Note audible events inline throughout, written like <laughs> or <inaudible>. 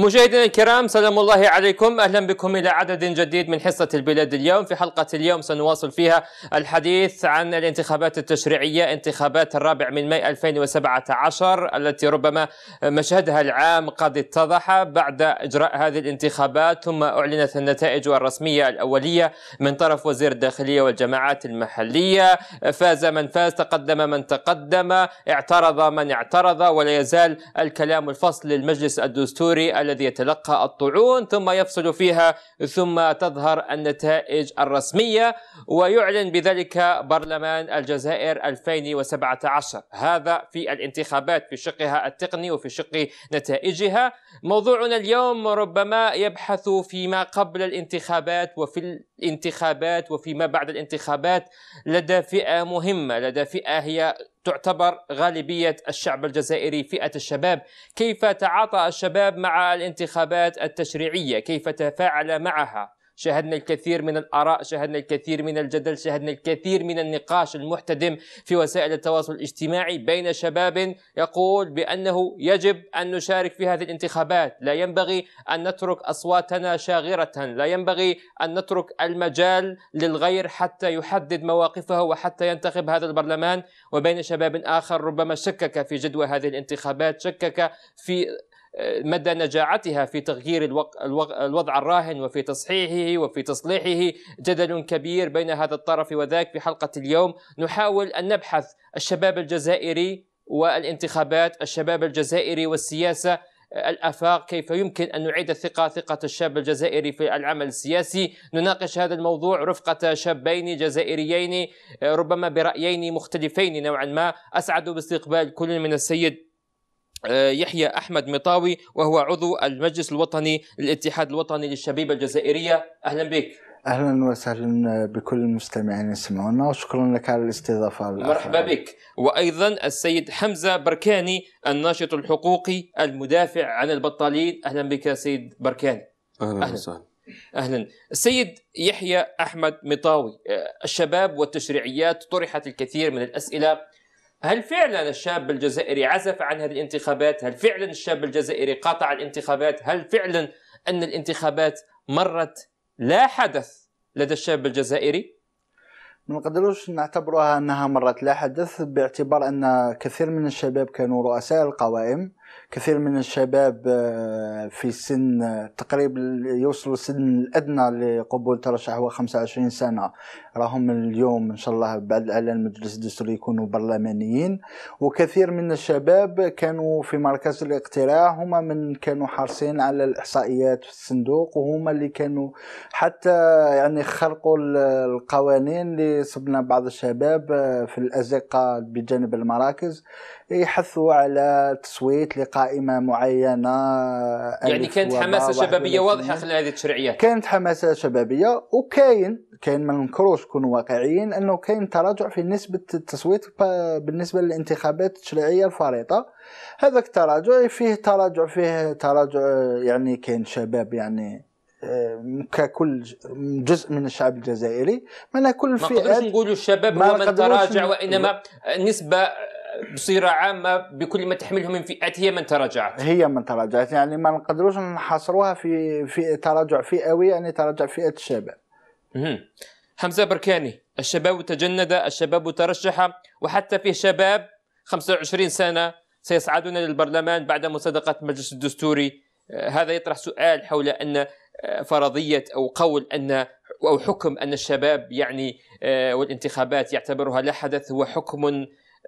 مشاهدينا الكرام سلام الله عليكم اهلا بكم الى عدد جديد من حصه البلاد اليوم في حلقه اليوم سنواصل فيها الحديث عن الانتخابات التشريعيه انتخابات الرابع من ماي 2017 التي ربما مشهدها العام قد اتضح بعد اجراء هذه الانتخابات ثم اعلنت النتائج الرسميه الاوليه من طرف وزير الداخليه والجماعات المحليه فاز من فاز تقدم من تقدم اعترض من اعترض ولا يزال الكلام الفصل للمجلس الدستوري الذي يتلقى الطعون ثم يفصل فيها ثم تظهر النتائج الرسمية ويعلن بذلك برلمان الجزائر 2017 هذا في الانتخابات في شقها التقني وفي شق نتائجها موضوعنا اليوم ربما يبحث فيما قبل الانتخابات وفي الانتخابات وفيما بعد الانتخابات لدى فئة مهمة لدى فئة هي تعتبر غالبية الشعب الجزائري فئة الشباب كيف تعاطى الشباب مع الانتخابات التشريعية كيف تفاعل معها شاهدنا الكثير من الآراء شاهدنا الكثير من الجدل شاهدنا الكثير من النقاش المحتدم في وسائل التواصل الاجتماعي بين شباب يقول بأنه يجب أن نشارك في هذه الانتخابات لا ينبغي أن نترك أصواتنا شاغرة لا ينبغي أن نترك المجال للغير حتى يحدد مواقفه وحتى ينتخب هذا البرلمان وبين شباب آخر ربما شكك في جدوى هذه الانتخابات شكك في مدى نجاعتها في تغيير الوضع الراهن وفي تصحيحه وفي تصليحه جدل كبير بين هذا الطرف وذاك في حلقة اليوم نحاول أن نبحث الشباب الجزائري والانتخابات الشباب الجزائري والسياسة الافاق كيف يمكن ان نعيد الثقه ثقه الشاب الجزائري في العمل السياسي نناقش هذا الموضوع رفقه شابين جزائريين ربما برايين مختلفين نوعا ما اسعد باستقبال كل من السيد آه، يحيى احمد مطاوي وهو عضو المجلس الوطني للاتحاد الوطني للشبيبه الجزائريه اهلا بك اهلا وسهلا بكل المستمعين يسمعونا وشكرا لك على الاستضافه مرحبا بك وايضا السيد حمزه بركاني الناشط الحقوقي المدافع عن البطالين اهلا بك سيد بركاني اهلا, أهلا. وسهلا اهلا السيد يحيى احمد مطاوي آه، الشباب والتشريعيات طرحت الكثير من الاسئله هل فعلا الشاب الجزائري عزف عن هذه الانتخابات؟ هل فعلا الشاب الجزائري قاطع الانتخابات؟ هل فعلا ان الانتخابات مرت لا حدث لدى الشاب الجزائري؟ ما نقدروش نعتبروها انها مرت لا حدث باعتبار ان كثير من الشباب كانوا رؤساء القوائم كثير من الشباب آه، في سن آه، تقريبا يوصلوا السن الادنى لقبول ترشح هو 25 سنه راهم اليوم ان شاء الله بعد اعلان المجلس الدستوري يكونوا برلمانيين وكثير من الشباب كانوا في مركز الاقتراع هما من كانوا حارسين على الاحصائيات في الصندوق وهما اللي كانوا حتى يعني خلقوا القوانين اللي صبنا بعض الشباب آه، في الازقه بجانب المراكز يحثوا على التصويت لقائمه معينه يعني كانت حماسه شبابيه واضحه خلال هذه التشريعيات كانت حماسه شبابيه وكاين كاين ما ننكروش نكونوا واقعيين انه كاين تراجع في نسبه التصويت بالنسبه للانتخابات التشريعيه الفريطه هذاك التراجع فيه تراجع فيه تراجع يعني كاين شباب يعني آه، ككل جزء من الشعب الجزائري من كل فئات ما نقدرش نقولوا الشباب هو من تراجع وانما نسبه بصيره عامه بكل ما تحمله من فئات هي من تراجعت هي من تراجعت يعني ما نقدروش نحصروها في في تراجع فئوي يعني تراجع فئه الشباب حمزه بركاني الشباب تجند الشباب ترشح وحتى فيه شباب 25 سنه سيصعدون للبرلمان بعد مصادقه المجلس الدستوري آه، هذا يطرح سؤال حول ان آه، فرضيه او قول ان او حكم ان الشباب يعني آه، والانتخابات يعتبرها لا حدث هو حكم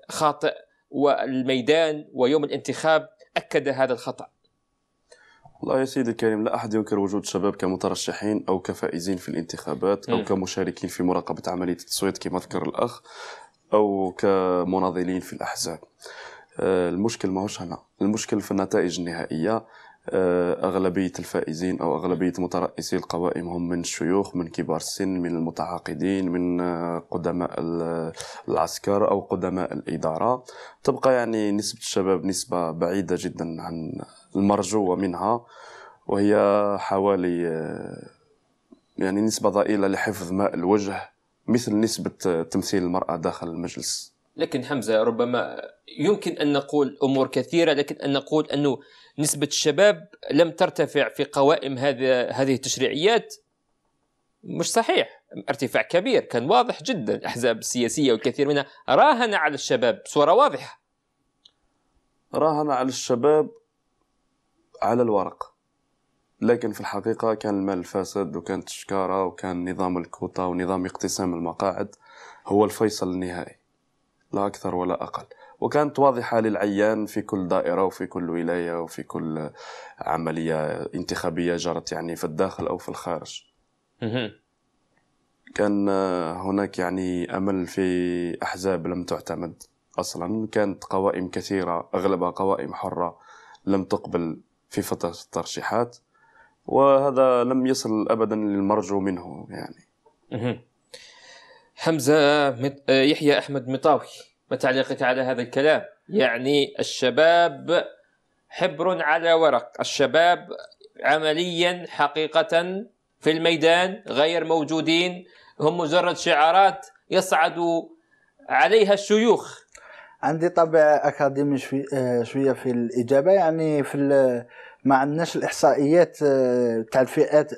خاطئ والميدان ويوم الانتخاب أكد هذا الخطأ والله يا سيدي الكريم لا أحد ينكر وجود الشباب كمترشحين أو كفائزين في الانتخابات أو م. كمشاركين في مراقبة عملية التصويت كما ذكر الأخ أو كمناضلين في الأحزاب آه، المشكل ماهوش هنا المشكل في النتائج النهائية آه، أغلبية الفائزين أو أغلبية مترأسي القوائم هم من الشيوخ من كبار السن من المتعاقدين من آه، قدماء العسكر أو قدماء الإدارة تبقى يعني نسبة الشباب نسبة بعيدة جدا عن المرجوة منها وهي حوالي آه، يعني نسبة ضئيلة لحفظ ماء الوجه مثل نسبة تمثيل المرأة داخل المجلس لكن حمزة ربما يمكن أن نقول أمور كثيرة لكن أن نقول أنه نسبة الشباب لم ترتفع في قوائم هذا هذه التشريعيات مش صحيح ارتفاع كبير كان واضح جدا الأحزاب السياسية والكثير منها راهن على الشباب بصورة واضحة راهن على الشباب على الورق لكن في الحقيقة كان المال الفاسد وكانت الشكارة وكان نظام الكوطة ونظام اقتسام المقاعد هو الفيصل النهائي لا أكثر ولا أقل وكانت واضحة للعيان في كل دائرة وفي كل ولاية وفي كل عملية انتخابية جرت يعني في الداخل أو في الخارج كان هناك يعني أمل في أحزاب لم تعتمد أصلا كانت قوائم كثيرة أغلبها قوائم حرة لم تقبل في فترة الترشيحات وهذا لم يصل أبدا للمرجو منه يعني حمزة مت... آه، يحيى أحمد مطاوي ما تعليقك على هذا الكلام يعني الشباب حبر على ورق الشباب عمليا حقيقة في الميدان غير موجودين هم مجرد شعارات يصعد عليها الشيوخ عندي طابع اكاديمي شوي آه، شويه في الاجابه يعني في ما عندناش الاحصائيات آه، تاع الفئات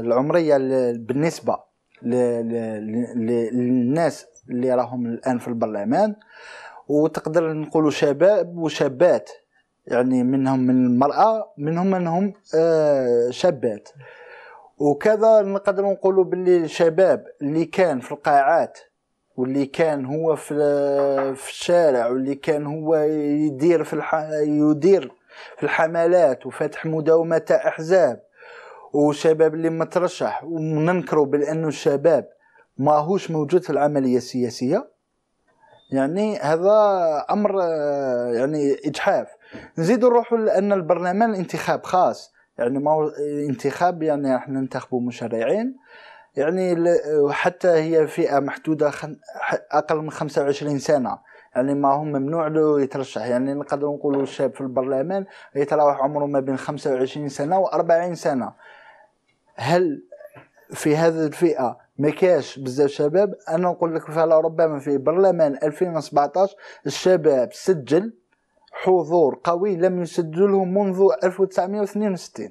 العمريه بالنسبه للناس اللي راهم الان في البرلمان وتقدر نقولوا شباب وشابات يعني منهم من المراه منهم منهم آه، شابات وكذا نقدر نقولوا باللي الشباب اللي كان في القاعات واللي كان هو في في الشارع واللي كان هو يدير في الح... يدير في الحملات وفتح مداومه احزاب وشباب اللي مترشح وننكروا بانه الشباب ماهوش موجود في العمليه السياسيه يعني هذا امر يعني اجحاف نزيد نروحوا لان البرلمان انتخاب خاص يعني ما انتخاب يعني احنا ننتخبوا مشرعين يعني حتى هي فئه محدوده خن اقل من 25 سنه يعني ما هم ممنوع له يترشح يعني نقدر نقولوا الشاب في البرلمان يتراوح عمره ما بين 25 سنه و40 سنه هل في هذه الفئه ما كاش بزاف شباب انا نقول لك فلربما في برلمان 2017 الشباب سجل حضور قوي لم يسجله منذ 1962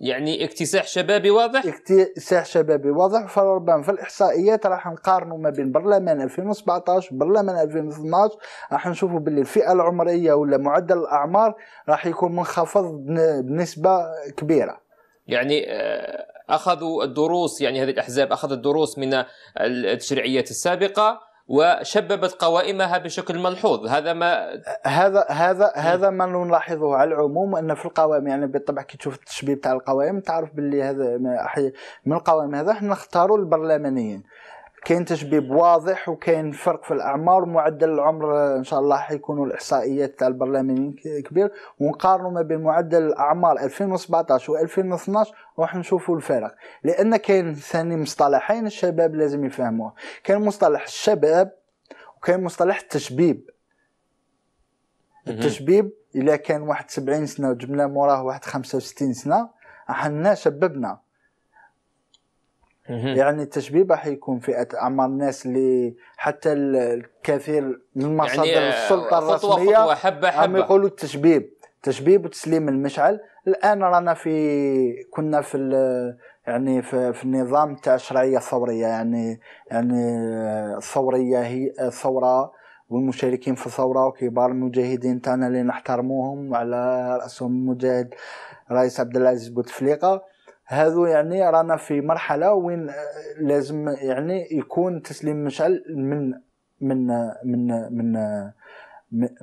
يعني اكتساح شبابي واضح اكتساح شبابي واضح فربما في الاحصائيات راح نقارنوا ما بين برلمان 2017 برلمان 2012 راح نشوفوا باللي الفئه العمريه ولا معدل الاعمار راح يكون منخفض بنسبه كبيره يعني آه، اخذوا الدروس يعني هذه الاحزاب اخذت الدروس من التشريعيات السابقه وشببت قوائمها بشكل ملحوظ هذا ما هذا هذا هذا ما نلاحظه على العموم ان في القوائم يعني بالطبع كي تشوف التشبيب تاع القوائم تعرف باللي هذا من القوائم هذا احنا نختاروا البرلمانيين كاين تشبيب واضح وكاين فرق في الاعمار ومعدل العمر ان شاء الله حيكونوا الاحصائيات تاع البرلمان كبير ونقارنوا ما بين معدل الاعمار 2017 و2012 راح نشوفوا الفرق لان كاين ثاني مصطلحين الشباب لازم يفهموه كاين مصطلح الشباب وكاين مصطلح التشبيب التشبيب الا كان واحد 70 سنه وجبنا موراه واحد 65 سنه احنا شببنا يعني التشبيب راح يكون فئه اعمار الناس اللي حتى الكثير من يعني مصادر يعني السلطه الرسميه خطوة حبه حبه عم يقولوا التشبيب تشبيب وتسليم المشعل الان رانا في كنا في يعني في, في النظام تاع الشرعيه الثوريه يعني يعني الثوريه هي الثوره والمشاركين في الثورة وكبار المجاهدين تاعنا اللي نحترموهم وعلى رأسهم المجاهد رئيس عبد العزيز بوتفليقة هذو يعني رانا في مرحله وين آه، لازم يعني يكون تسليم مشعل من من من من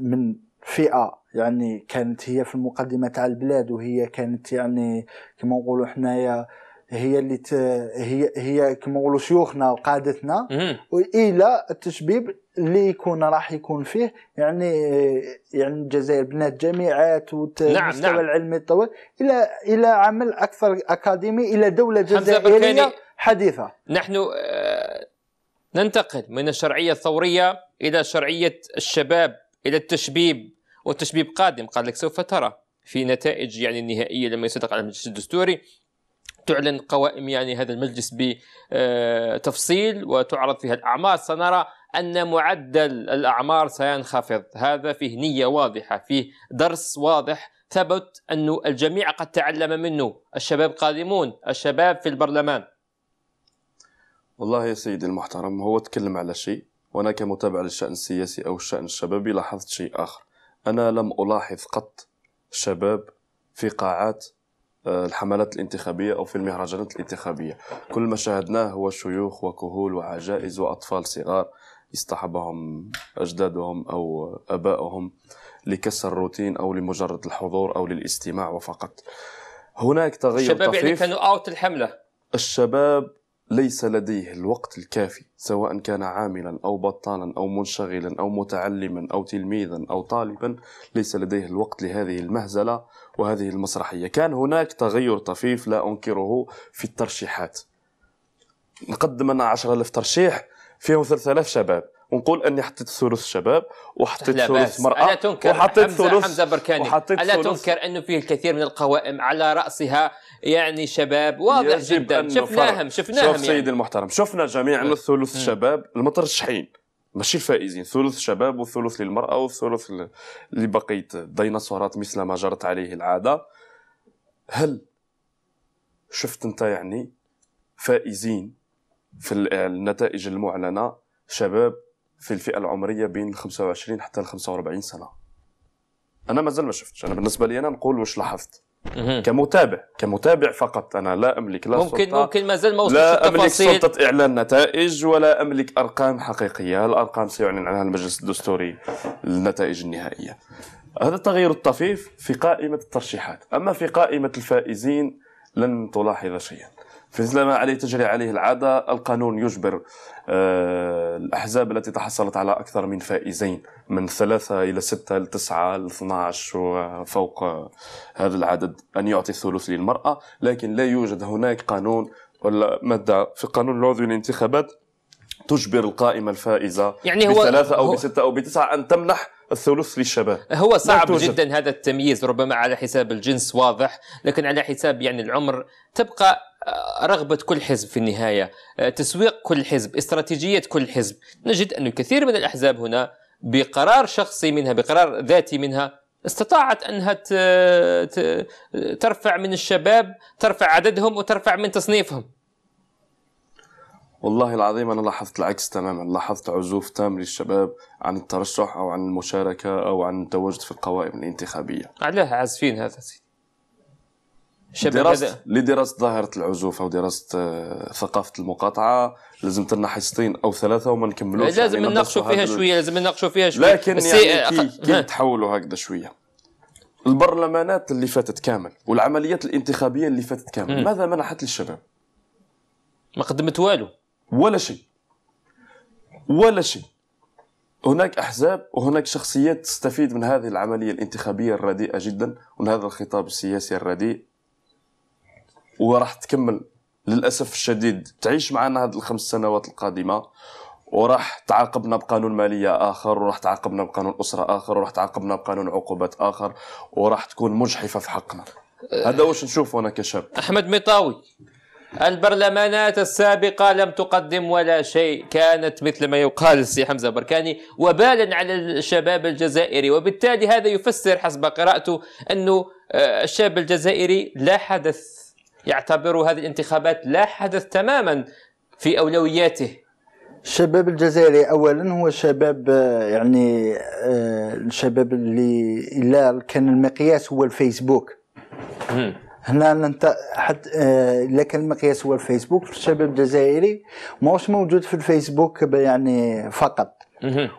من, فئه يعني كانت هي في المقدمه تاع البلاد وهي كانت يعني كما نقولوا حنايا هي اللي ت... هي هي كما نقولوا شيوخنا وقادتنا الى التشبيب اللي يكون راح يكون فيه يعني يعني الجزائر بنات جامعات والمستوى نعم نعم. العلمي الطويل الى الى عمل اكثر اكاديمي الى دوله جزائريه حديثه نحن آه، ننتقل من الشرعيه الثوريه الى شرعيه الشباب الى التشبيب والتشبيب قادم قال لك سوف ترى في نتائج يعني النهائيه لما يصدق على المجلس الدستوري تعلن قوائم يعني هذا المجلس بتفصيل وتعرض فيها الأعمار سنرى أن معدل الأعمار سينخفض هذا فيه نية واضحة فيه درس واضح ثبت أن الجميع قد تعلم منه الشباب قادمون الشباب في البرلمان والله يا سيدي المحترم هو تكلم على شيء وأنا كمتابع للشأن السياسي أو الشأن الشبابي لاحظت شيء آخر أنا لم ألاحظ قط شباب في قاعات آه، الحملات الانتخابية أو في المهرجانات الانتخابية كل ما شاهدناه هو شيوخ وكهول وعجائز وأطفال صغار اصطحبهم أجدادهم أو أبائهم لكسر الروتين أو لمجرد الحضور أو للاستماع وفقط هناك تغير الشباب يعني طفيف الشباب يعني كانوا أوت الحملة الشباب ليس لديه الوقت الكافي سواء كان عاملا او بطالا او منشغلا او متعلما او تلميذا او طالبا ليس لديه الوقت لهذه المهزله وهذه المسرحيه كان هناك تغير طفيف لا انكره في الترشيحات نقدم انا 10000 ترشيح فيهم 3000 شباب ونقول اني حطيت ثلث شباب وحطيت ثلث مراه الا تنكر وحطيت حمزة, ثلث حمزه بركاني الا تنكر انه فيه الكثير من القوائم على راسها يعني شباب واضح جدا شفناهم شفناهم شوف يعني. سيدي المحترم شفنا جميعا إيه. الثلث الشباب إيه. المترشحين ماشي الفائزين ثلث شباب وثلث للمراه وثلث لبقيه الديناصورات مثل ما جرت عليه العاده هل شفت انت يعني فائزين في النتائج المعلنه شباب في الفئه العمريه بين 25 حتى 45 سنه انا مازال ما شفتش انا بالنسبه لي انا نقول واش لاحظت كمتابع كمتابع فقط انا لا املك لا ممكن سلطة ممكن مازال ما وصلتش لا املك سلطه اعلان نتائج ولا املك ارقام حقيقيه الارقام سيعلن عنها المجلس الدستوري النتائج النهائيه هذا التغير الطفيف في قائمه الترشيحات اما في قائمه الفائزين لن تلاحظ شيئا فمثل ما عليه تجري عليه العادة القانون يجبر آه، الأحزاب التي تحصلت على أكثر من فائزين من ثلاثة إلى ستة تسعة إلى 12 وفوق هذا العدد أن يعطي الثلث للمرأة لكن لا يوجد هناك قانون ولا مادة في القانون العضوي للانتخابات تجبر القائمة الفائزة يعني هو بثلاثة أو هو بستة أو بتسعة أن تمنح الثلث للشباب هو صعب جدا هذا التمييز ربما على حساب الجنس واضح لكن على حساب يعني العمر تبقى رغبة كل حزب في النهاية آه، تسويق كل حزب استراتيجية كل حزب نجد أن كثير من الأحزاب هنا بقرار شخصي منها بقرار ذاتي منها استطاعت انها ترفع من الشباب ترفع عددهم وترفع من تصنيفهم والله العظيم انا لاحظت العكس تماما لاحظت عزوف تام للشباب عن الترشح او عن المشاركه او عن التواجد في القوائم الانتخابيه علاه عازفين هذا سيدي دراسة لدراسة ظاهرة العزوفه ودراسه آه، ثقافة المقاطعة لازم لنا حصتين أو ثلاثة وما نكملوش لازم يعني نناقشوا فيها شوية لازم نناقشوا فيها شوية لكن يعني كي, كي تحولوا هكذا شوية البرلمانات اللي فاتت كامل والعمليات الانتخابية اللي فاتت كامل م. ماذا منحت للشباب؟ ما قدمت والو ولا شيء ولا شيء هناك احزاب وهناك شخصيات تستفيد من هذه العمليه الانتخابيه الرديئه جدا ومن هذا الخطاب السياسي الرديء وراح تكمل للاسف الشديد تعيش معنا هذه الخمس سنوات القادمه وراح تعاقبنا بقانون مالية آخر وراح تعاقبنا بقانون أسرة آخر وراح تعاقبنا بقانون عقوبات آخر وراح تكون مجحفة في حقنا هذا واش نشوفه أنا كشاب أحمد مطاوي البرلمانات السابقة لم تقدم ولا شيء كانت مثل ما يقال السي حمزة بركاني وبالا على الشباب الجزائري وبالتالي هذا يفسر حسب قراءته أنه آه، الشاب الجزائري لا حدث يعتبر هذه الانتخابات لا حدث تماما في أولوياته الشباب الجزائري اولا هو شباب آه، يعني آه، الشباب اللي الا كان المقياس هو الفيسبوك هنا انت حتى آه، الا كان المقياس هو الفيسبوك الشباب الجزائري ماهوش موجود في الفيسبوك يعني فقط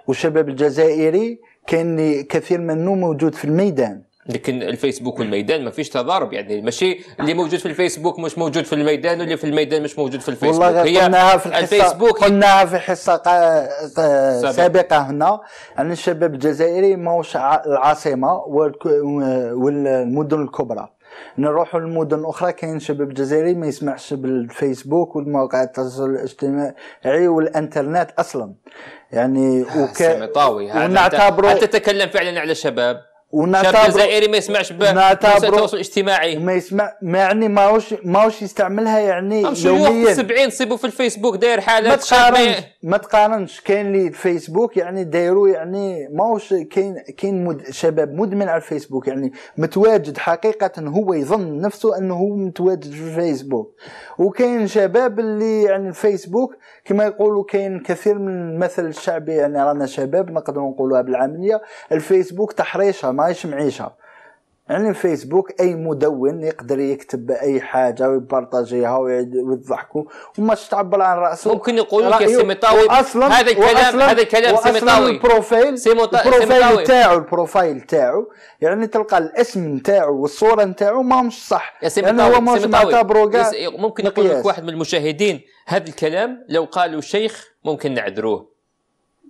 والشباب الجزائري كان كثير منه موجود في الميدان لكن الفيسبوك والميدان ما فيش تضارب يعني ماشي اللي موجود في الفيسبوك مش موجود في الميدان واللي في الميدان مش موجود في الفيسبوك والله هي قلناها في الحصة الفيسبوك قلناها في حصة سابقة هنا أن الشباب الجزائري ماهوش العاصمة والمدن الكبرى نروحوا لمدن اخرى كاين شباب جزائري ما يسمعش بالفيسبوك والمواقع التواصل الاجتماعي والانترنت اصلا يعني وك... طاوي ونعتبره تتكلم فعلا على الشباب ونعتبر الجزائري ما يسمعش بوسائل التواصل الاجتماعي ما يسمع ما يعني ماهوش ماهوش يستعملها يعني يوميا 70 صيبوا في الفيسبوك داير حاله ما تقارنش ما تقارنش كاين اللي الفيسبوك يعني دايروا يعني ماهوش كاين كاين مد شباب مدمن على الفيسبوك يعني متواجد حقيقه هو يظن نفسه انه هو متواجد في الفيسبوك وكاين شباب اللي يعني الفيسبوك كما يقولوا كاين كثير من المثل الشعبي يعني رانا شباب نقدروا نقولوها بالعاميه الفيسبوك تحريشه ماهيش معيشه يعني فيسبوك اي مدون يقدر يكتب اي حاجه ويبارطاجيها ويضحكوا وما تعبر عن راسه ممكن يقول لك سيميطاوي اصلا هذا الكلام هذا الكلام سيمطاوي البروفايل سيموطا... البروفايل تاعو البروفايل تاعو يعني تلقى الاسم نتاعو والصوره ما مش صح يا سيمطاوي يعني هو ممكن يقول لك واحد من المشاهدين هذا الكلام لو قالوا شيخ ممكن نعذروه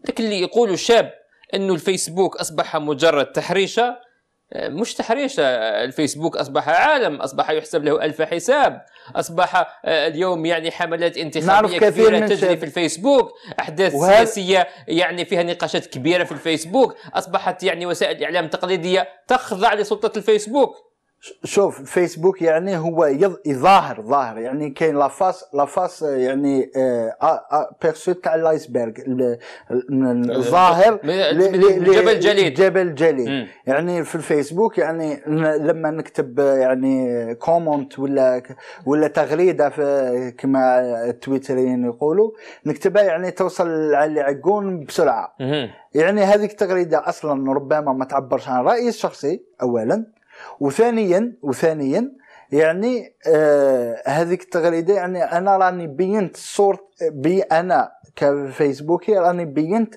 لكن اللي يقولوا شاب انه الفيسبوك اصبح مجرد تحريشه مش تحريشه الفيسبوك اصبح عالم اصبح يحسب له الف حساب اصبح آه، اليوم يعني حملات انتخابيه كبيره من تجري في الفيسبوك احداث وهل... سياسيه يعني فيها نقاشات كبيره في الفيسبوك اصبحت يعني وسائل الاعلام التقليديه تخضع لسلطه الفيسبوك شوف فيسبوك يعني هو يظاهر ظاهر يعني كاين لافاس لافاس يعني بيرسو آه، آه، آه، تاع الايسبرغ الظاهر جبل جليد جبل جليد يعني في الفيسبوك يعني لما نكتب يعني كومنت ولا ولا تغريده في كما التويتريين يقولوا نكتبها يعني توصل على اللي يعقون بسرعه يعني هذيك التغريده اصلا ربما ما تعبرش عن رايي الشخصي اولا وثانيا وثانيا يعني آه هذيك التغريده يعني انا راني بينت صور بي انا كفيسبوكي راني بينت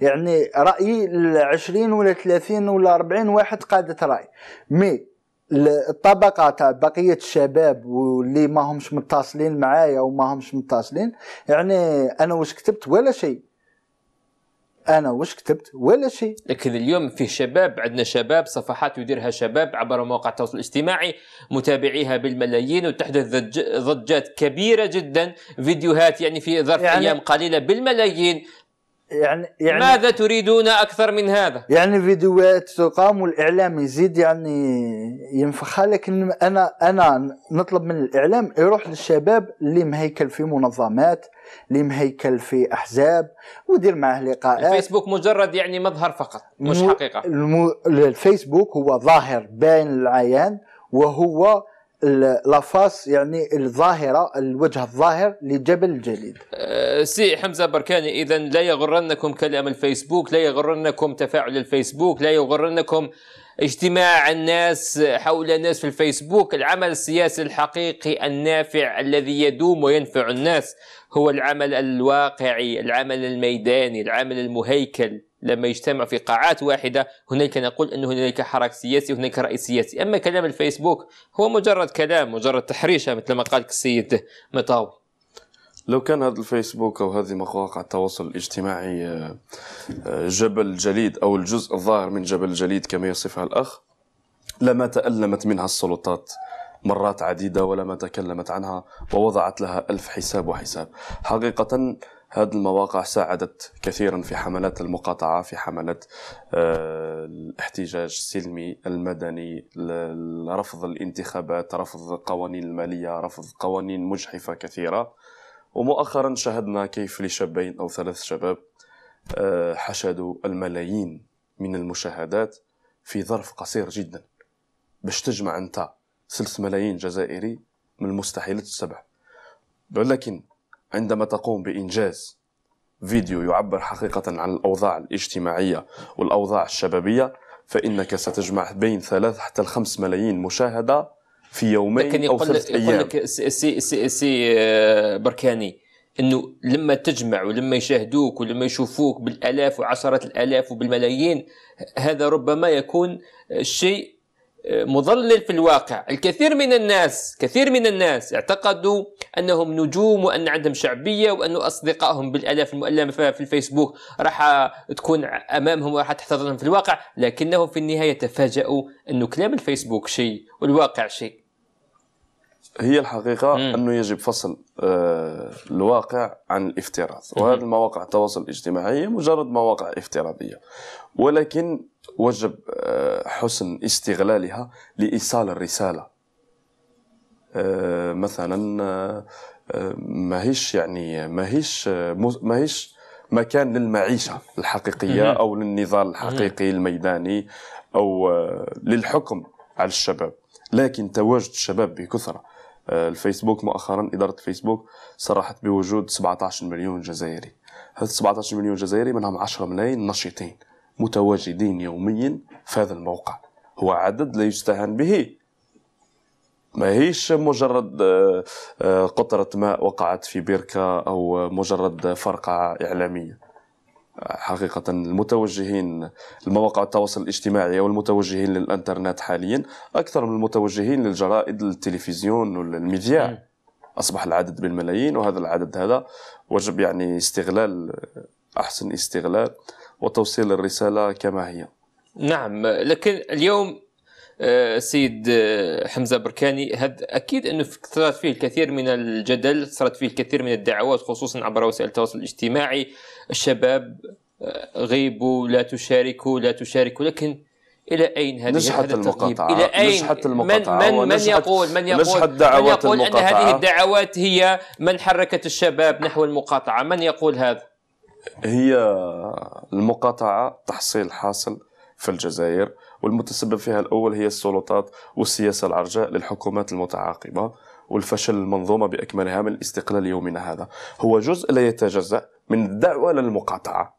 يعني رايي ل 20 ولا 30 ولا 40 واحد قاده راي مي الطبقه تاع بقيه الشباب واللي ما همش متصلين معايا وما همش متصلين يعني انا واش كتبت ولا شيء انا واش كتبت ولا شيء لكن اليوم فيه شباب عندنا شباب صفحات يديرها شباب عبر مواقع التواصل الاجتماعي متابعيها بالملايين وتحدث ضجات كبيره جدا فيديوهات يعني في ظرف يعني ايام قليله بالملايين يعني يعني ماذا تريدون اكثر من هذا؟ يعني فيديوهات تقام والاعلام يزيد يعني ينفخها لكن انا انا نطلب من الاعلام يروح للشباب اللي مهيكل في منظمات اللي مهيكل في احزاب ودير معاه لقاءات الفيسبوك مجرد يعني مظهر فقط مش حقيقه الم... الفيسبوك هو ظاهر باين العيان وهو لافاس يعني الظاهره الوجه الظاهر لجبل الجليد أه سي حمزه بركاني اذا لا يغرنكم كلام الفيسبوك لا يغرنكم تفاعل الفيسبوك لا يغرنكم اجتماع الناس حول الناس في الفيسبوك العمل السياسي الحقيقي النافع الذي يدوم وينفع الناس هو العمل الواقعي العمل الميداني العمل المهيكل لما يجتمع في قاعات واحدة هناك نقول أن هناك حراك سياسي هناك رأي سياسي أما كلام الفيسبوك هو مجرد كلام مجرد تحريشة مثل ما قال السيد مطاوي لو كان هذا الفيسبوك او هذه مواقع التواصل الاجتماعي آه، آه، جبل جليد او الجزء الظاهر من جبل جليد كما يصفها الاخ لما تألمت منها السلطات مرات عديدة ولما تكلمت عنها ووضعت لها ألف حساب وحساب حقيقة هذه المواقع ساعدت كثيرا في حملات المقاطعة في حملات آه، الاحتجاج السلمي المدني رفض الانتخابات رفض القوانين المالية رفض قوانين مجحفة كثيرة ومؤخرا شاهدنا كيف لشابين أو ثلاث شباب آه، حشدوا الملايين من المشاهدات في ظرف قصير جدا باش تجمع انت ثلث ملايين جزائري من المستحيل السبع ولكن عندما تقوم بإنجاز فيديو يعبر حقيقة عن الأوضاع الاجتماعية والأوضاع الشبابية فإنك ستجمع بين ثلاث حتى الخمس ملايين مشاهدة في يومين لكن أو ثلاث أيام يقول لك سي, سي, سي بركاني انه لما تجمع ولما يشاهدوك ولما يشوفوك بالالاف وعشرات الالاف وبالملايين هذا ربما يكون شيء مضلل في الواقع الكثير من الناس كثير من الناس اعتقدوا أنهم نجوم وأن عندهم شعبية وأن أصدقائهم بالألاف المؤلمه في الفيسبوك راح تكون أمامهم وراح تحتضنهم في الواقع لكنهم في النهاية تفاجؤوا أن كلام الفيسبوك شيء والواقع شيء هي الحقيقة مم. أنه يجب فصل آه، الواقع عن الافتراض وهذه المواقع التواصل الاجتماعي مجرد مواقع افتراضية ولكن وجب آه، حسن استغلالها لإيصال الرسالة آه، مثلا آه، ماهيش يعني ماهيش ماهيش مكان للمعيشة الحقيقية أو للنضال الحقيقي الميداني أو للحكم على الشباب لكن تواجد الشباب بكثرة الفيسبوك مؤخرا إدارة الفيسبوك صرحت بوجود 17 مليون جزائري هذا 17 مليون جزائري منهم 10 ملايين نشيطين متواجدين يوميا في هذا الموقع هو عدد لا يستهان به ما هيش مجرد آه، آه، قطرة ماء وقعت في بركة أو مجرد فرقعة إعلامية حقيقة المتوجهين لمواقع التواصل الاجتماعي أو المتوجهين للإنترنت حاليا أكثر من المتوجهين للجرائد التلفزيون والميديا أصبح العدد بالملايين وهذا العدد هذا وجب يعني استغلال آه، أحسن استغلال وتوصيل الرساله كما هي. نعم لكن اليوم آه، السيد آه، حمزه بركاني هذا اكيد انه صارت فيه الكثير من الجدل، صارت فيه الكثير من الدعوات خصوصا عبر وسائل التواصل الاجتماعي، الشباب آه، غيبوا لا تشاركوا لا تشاركوا لكن الى اين هذه نجحت المقاطعه الى اين نجحت المقاطعه من من, من يقول من يقول نجحت دعوات من يقول المقاطعة. ان هذه الدعوات هي من حركت الشباب نحو المقاطعه من يقول هذا هي المقاطعة تحصيل حاصل في الجزائر والمتسبب فيها الأول هي السلطات والسياسة العرجاء للحكومات المتعاقبة والفشل المنظومة بأكملها من الاستقلال يومنا هذا هو جزء لا يتجزأ من الدعوة للمقاطعة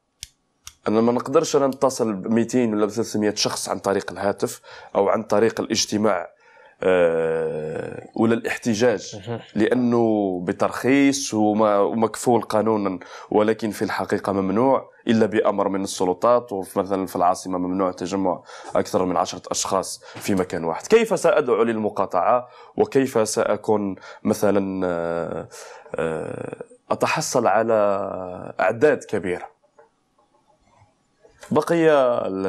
انا ما نقدرش انا نتصل ب 200 ولا 300 شخص عن طريق الهاتف او عن طريق الاجتماع آه، ولا الاحتجاج لانه بترخيص ومكفول قانونا ولكن في الحقيقه ممنوع الا بامر من السلطات ومثلا في العاصمه ممنوع تجمع اكثر من عشرة اشخاص في مكان واحد كيف سادعو للمقاطعه وكيف ساكون مثلا آه، آه، اتحصل على اعداد كبيره بقي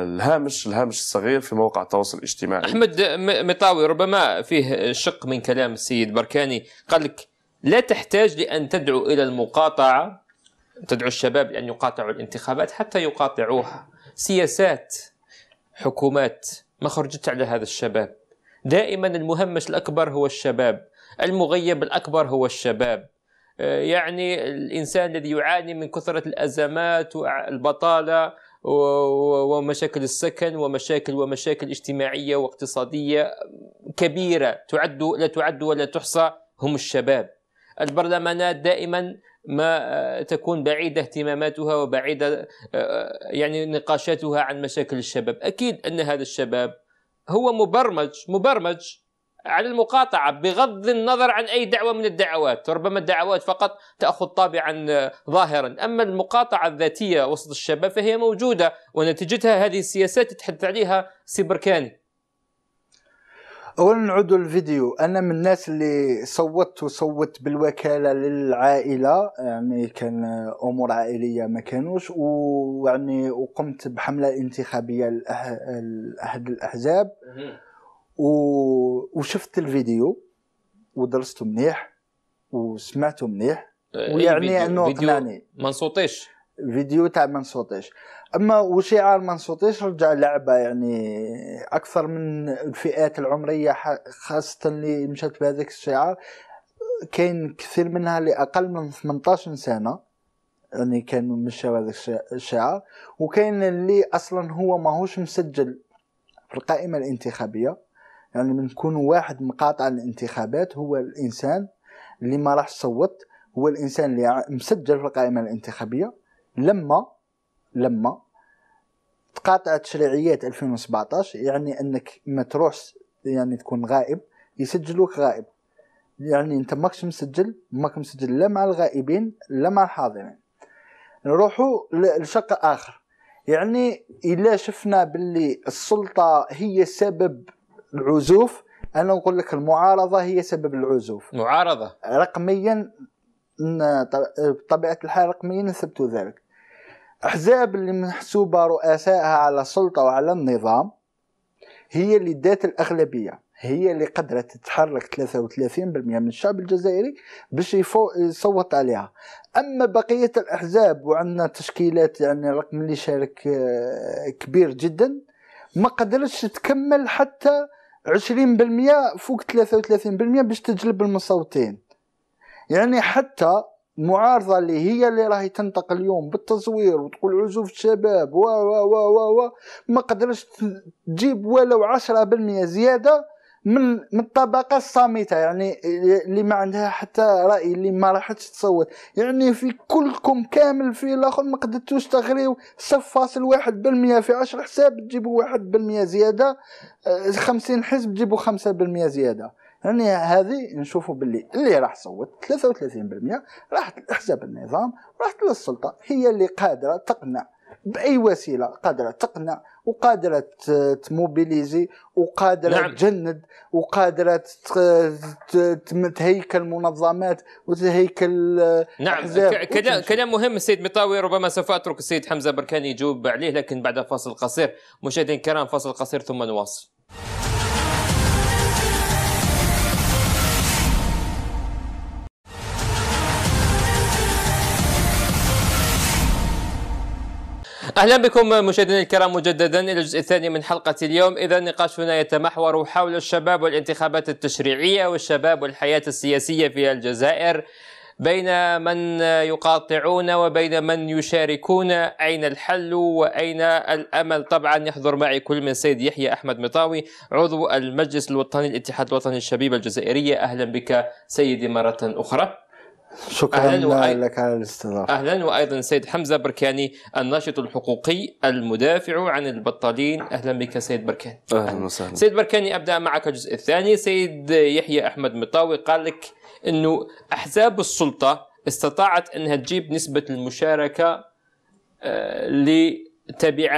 الهامش الهامش الصغير في مواقع التواصل الاجتماعي احمد مطاوي ربما فيه شق من كلام السيد بركاني قال لك لا تحتاج لان تدعو الى المقاطعه تدعو الشباب لان يقاطعوا الانتخابات حتى يقاطعوها سياسات حكومات ما خرجت على هذا الشباب دائما المهمش الاكبر هو الشباب المغيب الاكبر هو الشباب آه، يعني الانسان الذي يعاني من كثره الازمات والبطاله ومشاكل السكن ومشاكل ومشاكل اجتماعيه واقتصاديه كبيره تعد لا تعد ولا تحصى هم الشباب البرلمانات دائما ما آه، تكون بعيدة اهتماماتها وبعيدة آه، آه، يعني نقاشاتها عن مشاكل الشباب أكيد أن هذا الشباب هو مبرمج مبرمج على المقاطعة بغض النظر عن أي دعوة من الدعوات ربما الدعوات فقط تأخذ طابعا آه، ظاهرا أما المقاطعة الذاتية وسط الشباب فهي موجودة ونتيجتها هذه السياسات تحدث عليها سيبركاني اولا نعود للفيديو انا من الناس اللي صوتت وصوت بالوكاله للعائله يعني كان امور عائليه ما كانوش ويعني وقمت بحمله انتخابيه لاحد الاحزاب و... وشفت الفيديو ودرسته مليح وسمعته مليح إيه، إيه ويعني انه اقنعني ما نصوتيش فيديو تاع ما نصوتيش اما وشعار ما نصوتيش رجع لعبه يعني اكثر من الفئات العمريه خاصه اللي مشات بهذاك الشعار كاين كثير منها اللي اقل من 18 سنه يعني كانوا مشاو هذاك الشعار وكاين اللي اصلا هو ماهوش مسجل في القائمه الانتخابيه يعني من يكون واحد مقاطع الانتخابات هو الانسان اللي ما راح صوت هو الانسان اللي مسجل في القائمه الانتخابيه لما لما تقاطع تشريعيات 2017 يعني انك ما تروحش يعني تكون غائب يسجلوك غائب يعني انت ماكش مسجل ماك مسجل لا مع الغائبين لا مع الحاضرين نروحوا لشق اخر يعني الا شفنا باللي السلطه هي سبب العزوف انا اقول لك المعارضه هي سبب العزوف معارضه رقميا بطبيعه الحال رقميا ثبتوا ذلك احزاب اللي محسوبه رؤسائها على السلطه وعلى النظام هي اللي دات الاغلبيه هي اللي قدرت تتحرك 33% من الشعب الجزائري باش يصوت عليها اما بقيه الاحزاب وعندنا تشكيلات يعني الرقم اللي شارك آه، كبير جدا ما قدرتش تكمل حتى 20% فوق 33% باش تجلب المصوتين يعني حتى المعارضه اللي هي اللي راهي تنطق اليوم بالتزوير وتقول عزوف الشباب و و و و ما قدرش تجيب ولو 10% زياده من من الطبقه الصامته يعني اللي ما عندها حتى راي اللي ما راحتش تصوت يعني في كلكم كامل في الاخر ما قدرتوش تغريو 0.1% في 10 حساب تجيبوا 1% زياده 50 آه، حزب تجيبوا 5% زياده يعني هذه نشوفوا باللي اللي راح صوت 33% راحت لحزب النظام راحت للسلطه هي اللي قادره تقنع باي وسيله قادره تقنع وقادره تموبيليزي وقادره نعم. تجند وقادره تهيكل منظمات وتهيكل آه، نعم كلام كلام مهم السيد مطاوي ربما سوف اترك السيد حمزه بركان يجوب عليه لكن بعد فاصل قصير مشاهدينا الكرام فاصل قصير ثم نواصل اهلا بكم مشاهدينا الكرام مجددا الى الجزء الثاني من حلقه اليوم، اذا نقاشنا يتمحور حول الشباب والانتخابات التشريعيه والشباب والحياه السياسيه في الجزائر. بين من يقاطعون وبين من يشاركون أين الحل وأين الأمل طبعا يحضر معي كل من سيد يحيى أحمد مطاوي عضو المجلس الوطني الاتحاد الوطني الشبيبة الجزائرية أهلا بك سيدي مرة أخرى شكرا أهلاً وأي... لك على الاستضافه اهلا وايضا سيد حمزه بركاني الناشط الحقوقي المدافع عن البطالين اهلا بك سيد بركاني اهلا وسهلا سيد بركاني ابدا معك الجزء الثاني سيد يحيى احمد مطاوي قال لك انه احزاب السلطه استطاعت انها تجيب نسبه المشاركه آه، ل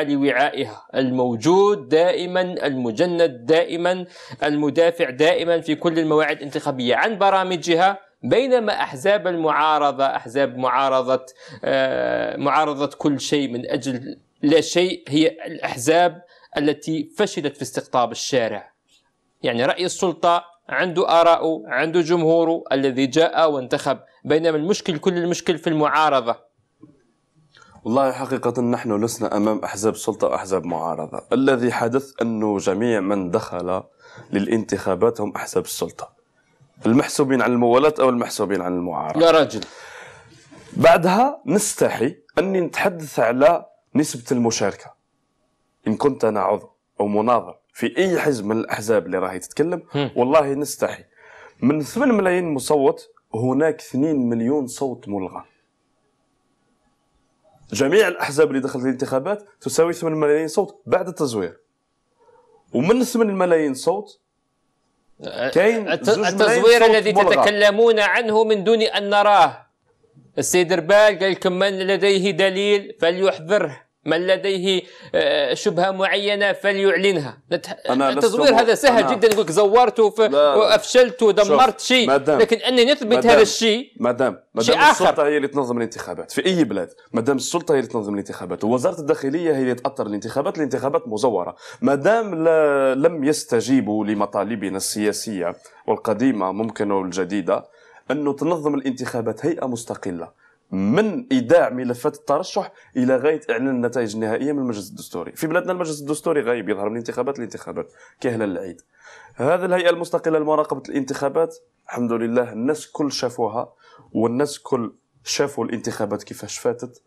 لوعائها الموجود دائما المجند دائما المدافع دائما في كل المواعيد الانتخابية عن برامجها بينما احزاب المعارضه احزاب معارضه آه، معارضه كل شيء من اجل لا شيء هي الاحزاب التي فشلت في استقطاب الشارع يعني راي السلطه عنده آراءه عنده جمهوره الذي جاء وانتخب بينما المشكل كل المشكل في المعارضه والله حقيقة نحن لسنا أمام أحزاب سلطة وأحزاب معارضة الذي حدث أنه جميع من دخل للانتخابات هم أحزاب السلطة المحسوبين على الموالات او المحسوبين على المعارضه يا راجل بعدها نستحي اني نتحدث على نسبه المشاركه ان كنت انا عضو او مناظر في اي حزب من الاحزاب اللي راهي تتكلم والله نستحي من 8 ملايين مصوت هناك 2 مليون صوت ملغى جميع الاحزاب اللي دخلت الانتخابات تساوي 8 ملايين صوت بعد التزوير ومن 8 ملايين صوت كاين التزوير الذي تتكلمون عنه من دون ان نراه السيد ربال قال لكم من لديه دليل فليحضره من لديه آه، شبهه معينه فليعلنها أنا التزوير هذا سهل أنا جدا يقول لك زورت وافشلت ودمرت شيء لكن اني نثبت هذا الشيء مادام مادام السلطه هي اللي تنظم الانتخابات في اي بلاد مادام السلطه هي اللي تنظم الانتخابات ووزاره الداخليه هي اللي تاثر الانتخابات الانتخابات مزوره مادام لم يستجيبوا لمطالبنا السياسيه والقديمه ممكن والجديده انه تنظم الانتخابات هيئه مستقله من ايداع ملفات الترشح الى غايه اعلان النتائج النهائيه من المجلس الدستوري في بلادنا المجلس الدستوري غايب يظهر من الانتخابات للانتخابات كهلا العيد هذا الهيئه المستقله لمراقبه الانتخابات الحمد لله الناس كل شافوها والناس كل شافوا الانتخابات كيفاش فاتت